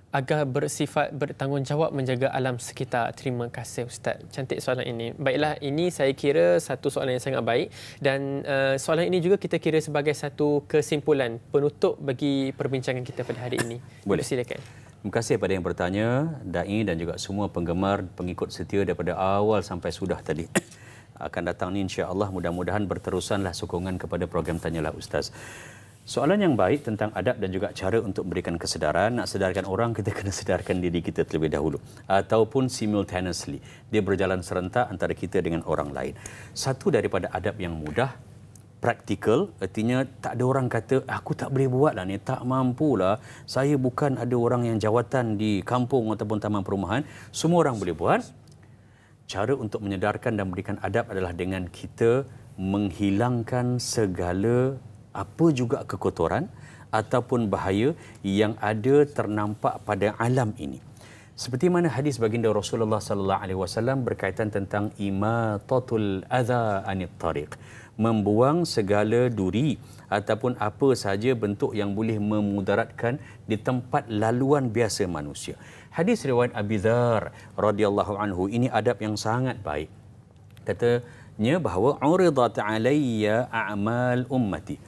agar bersifat bertanggungjawab menjaga alam sekitar. Terima kasih Ustaz. Cantik soalan ini. Baiklah, ini saya kira satu soalan yang sangat baik dan uh, soalan ini juga kita kira sebagai satu kesimpulan penutup bagi perbincangan kita pada hari ini. Boleh silakan. Terima kasih kepada yang bertanya, Dai dan juga semua penggemar, pengikut setia daripada awal sampai sudah tadi. [coughs] akan datang ni insya Allah mudah-mudahan berterusanlah sokongan kepada program Tanyalah Ustaz. Soalan yang baik tentang adab dan juga cara untuk memberikan kesedaran. Nak sedarkan orang, kita kena sedarkan diri kita terlebih dahulu. Ataupun simultaneously. Dia berjalan serentak antara kita dengan orang lain. Satu daripada adab yang mudah praktikal artinya tak ada orang kata aku tak boleh buat lah ni tak mampu lah. saya bukan ada orang yang jawatan di kampung ataupun taman perumahan semua orang boleh buat cara untuk menyedarkan dan memberikan adab adalah dengan kita menghilangkan segala apa juga kekotoran ataupun bahaya yang ada ternampak pada alam ini seperti mana hadis baginda Rasulullah sallallahu alaihi wasallam berkaitan tentang imatatul adza anit tariq membuang segala duri ataupun apa sahaja bentuk yang boleh memudaratkan di tempat laluan biasa manusia. Hadis riwayat Abi Dzar radhiyallahu anhu ini adab yang sangat baik. Katanya bahawa uridat alayya a'mal ummati.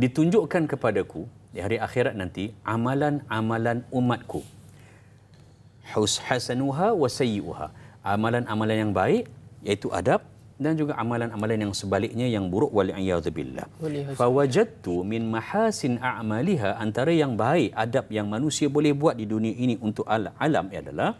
Ditunjukkan kepadaku di hari akhirat nanti amalan-amalan umatku. Hus hasanuha wa sayyuha. Amalan-amalan yang baik iaitu adab dan juga amalan-amalan yang sebaliknya yang buruk wal iazbillah fawajadtu min mahasin a'maliha antara yang baik adab yang manusia boleh buat di dunia ini untuk alam adalah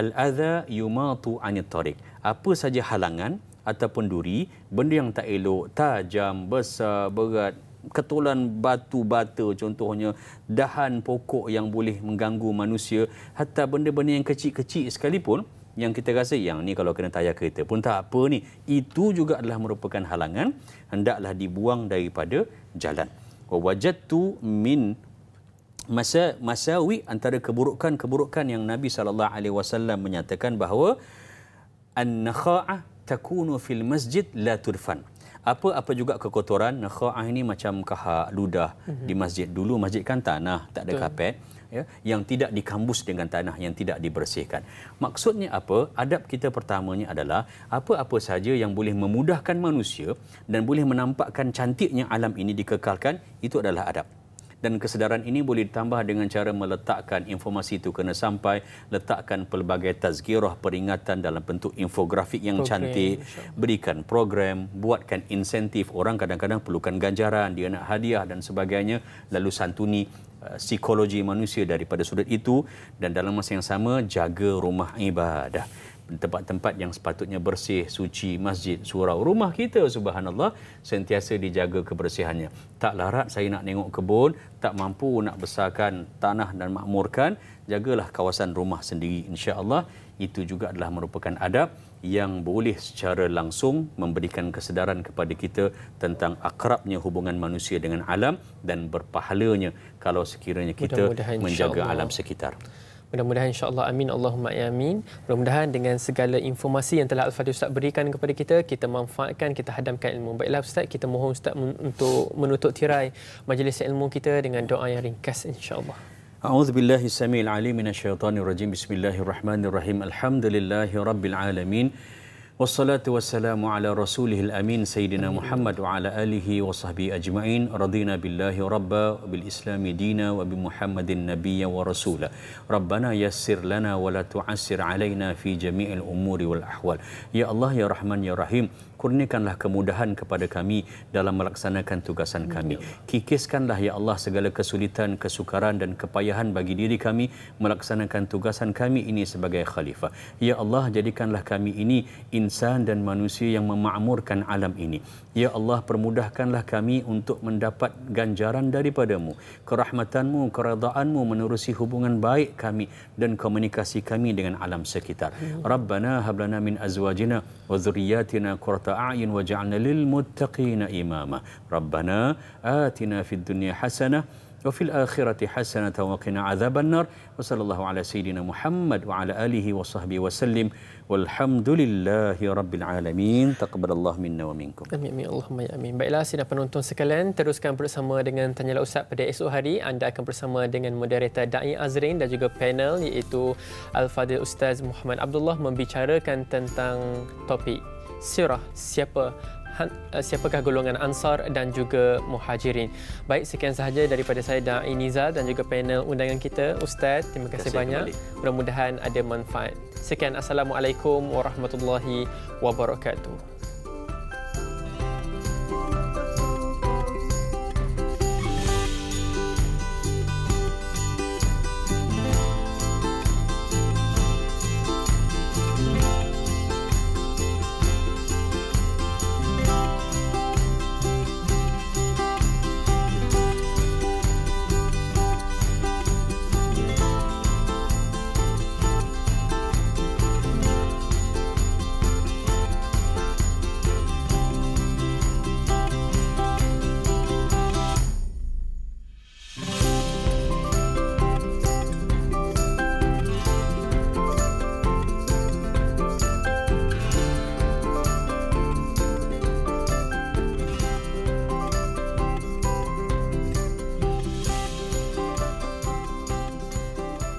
al adha yumatu anit tariq apa saja halangan ataupun duri benda yang tak elok tajam besar berat ketulan batu bata contohnya dahan pokok yang boleh mengganggu manusia hatta benda-benda yang kecil-kecil sekalipun yang kita rasa yang ni kalau kena tayar kereta pun tak apa ni. Itu juga adalah merupakan halangan hendaklah dibuang daripada jalan. Wa wajadtu min masa masawi antara keburukan-keburukan yang Nabi sallallahu alaihi wasallam menyatakan bahawa an-nakha'ah takunu fil masjid la turfan. Apa-apa juga kekotoran, nakha'ah ini macam kahak, ludah mm-hmm. di masjid. Dulu masjid kan tanah, tak ada Betul. karpet ya, yang tidak dikambus dengan tanah yang tidak dibersihkan. Maksudnya apa? Adab kita pertamanya adalah apa-apa saja yang boleh memudahkan manusia dan boleh menampakkan cantiknya alam ini dikekalkan itu adalah adab. Dan kesedaran ini boleh ditambah dengan cara meletakkan informasi itu kena sampai, letakkan pelbagai tazkirah peringatan dalam bentuk infografik yang okay. cantik, berikan program, buatkan insentif. Orang kadang-kadang perlukan ganjaran, dia nak hadiah dan sebagainya, lalu santuni. Eh, psikologi manusia daripada sudut itu dan dalam masa yang sama jaga rumah ibadah tempat-tempat yang sepatutnya bersih, suci, masjid, surau, rumah kita subhanallah sentiasa dijaga kebersihannya. Tak larat saya nak tengok kebun, tak mampu nak besarkan tanah dan makmurkan, jagalah kawasan rumah sendiri insyaallah itu juga adalah merupakan adab yang boleh secara langsung memberikan kesedaran kepada kita tentang akrabnya hubungan manusia dengan alam dan berpahalanya kalau sekiranya kita mudah menjaga alam sekitar. Mudah-mudahan insyaallah, amin Allahumma ya amin. Mudah-mudahan dengan segala informasi yang telah Al-Fadhil Ustaz berikan kepada kita, kita manfaatkan, kita hadamkan ilmu. Baiklah Ustaz, kita mohon Ustaz untuk menutup tirai majlis ilmu kita dengan doa yang ringkas insyaAllah. أعوذ بالله السميع العليم من الشيطان الرجيم بسم الله الرحمن الرحيم الحمد لله رب العالمين والصلاة والسلام على رسوله الأمين سيدنا محمد وعلى آله وصحبه أجمعين رضينا بالله ربا وبالإسلام دينا وبمحمد النبي ورسولا ربنا يسر لنا ولا تعسر علينا في جميع الأمور والأحوال يا الله يا رحمن يا رحيم Kurnikanlah kemudahan kepada kami dalam melaksanakan tugasan ya kami. Kikiskanlah ya Allah segala kesulitan, kesukaran dan kepayahan bagi diri kami melaksanakan tugasan kami ini sebagai khalifah. Ya Allah jadikanlah kami ini insan dan manusia yang memakmurkan alam ini. Ya Allah permudahkanlah kami untuk mendapat ganjaran daripadamu. Kerahmatanmu, keredaanmu menerusi hubungan baik kami dan komunikasi kami dengan alam sekitar. Ya Rabbana hablana min azwajina wa zuriyatina kurat قرة أعين واجعلنا للمتقين إماما ربنا آتنا في الدنيا حسنة وفي الآخرة حسنة وقنا عذاب النار وصلى الله على سيدنا محمد وعلى آله وصحبه وسلم والحمد لله رب العالمين تقبل الله منا ومنكم أمين أمين اللهم يا أمين Baiklah sila penonton sekalian teruskan bersama dengan Tanya Lah Ustaz pada esok hari anda akan bersama dengan moderator Da'i Azrin dan juga panel iaitu Al-Fadil Ustaz Muhammad Abdullah membicarakan tentang topik sirah siapa eh, siapakah golongan Ansar dan juga Muhajirin. Baik, sekian sahaja daripada saya dan Iniza dan juga panel undangan kita. Ustaz, terima kasih, kasih banyak. Kembali. Mudah-mudahan ada manfaat. Sekian. Assalamualaikum warahmatullahi wabarakatuh.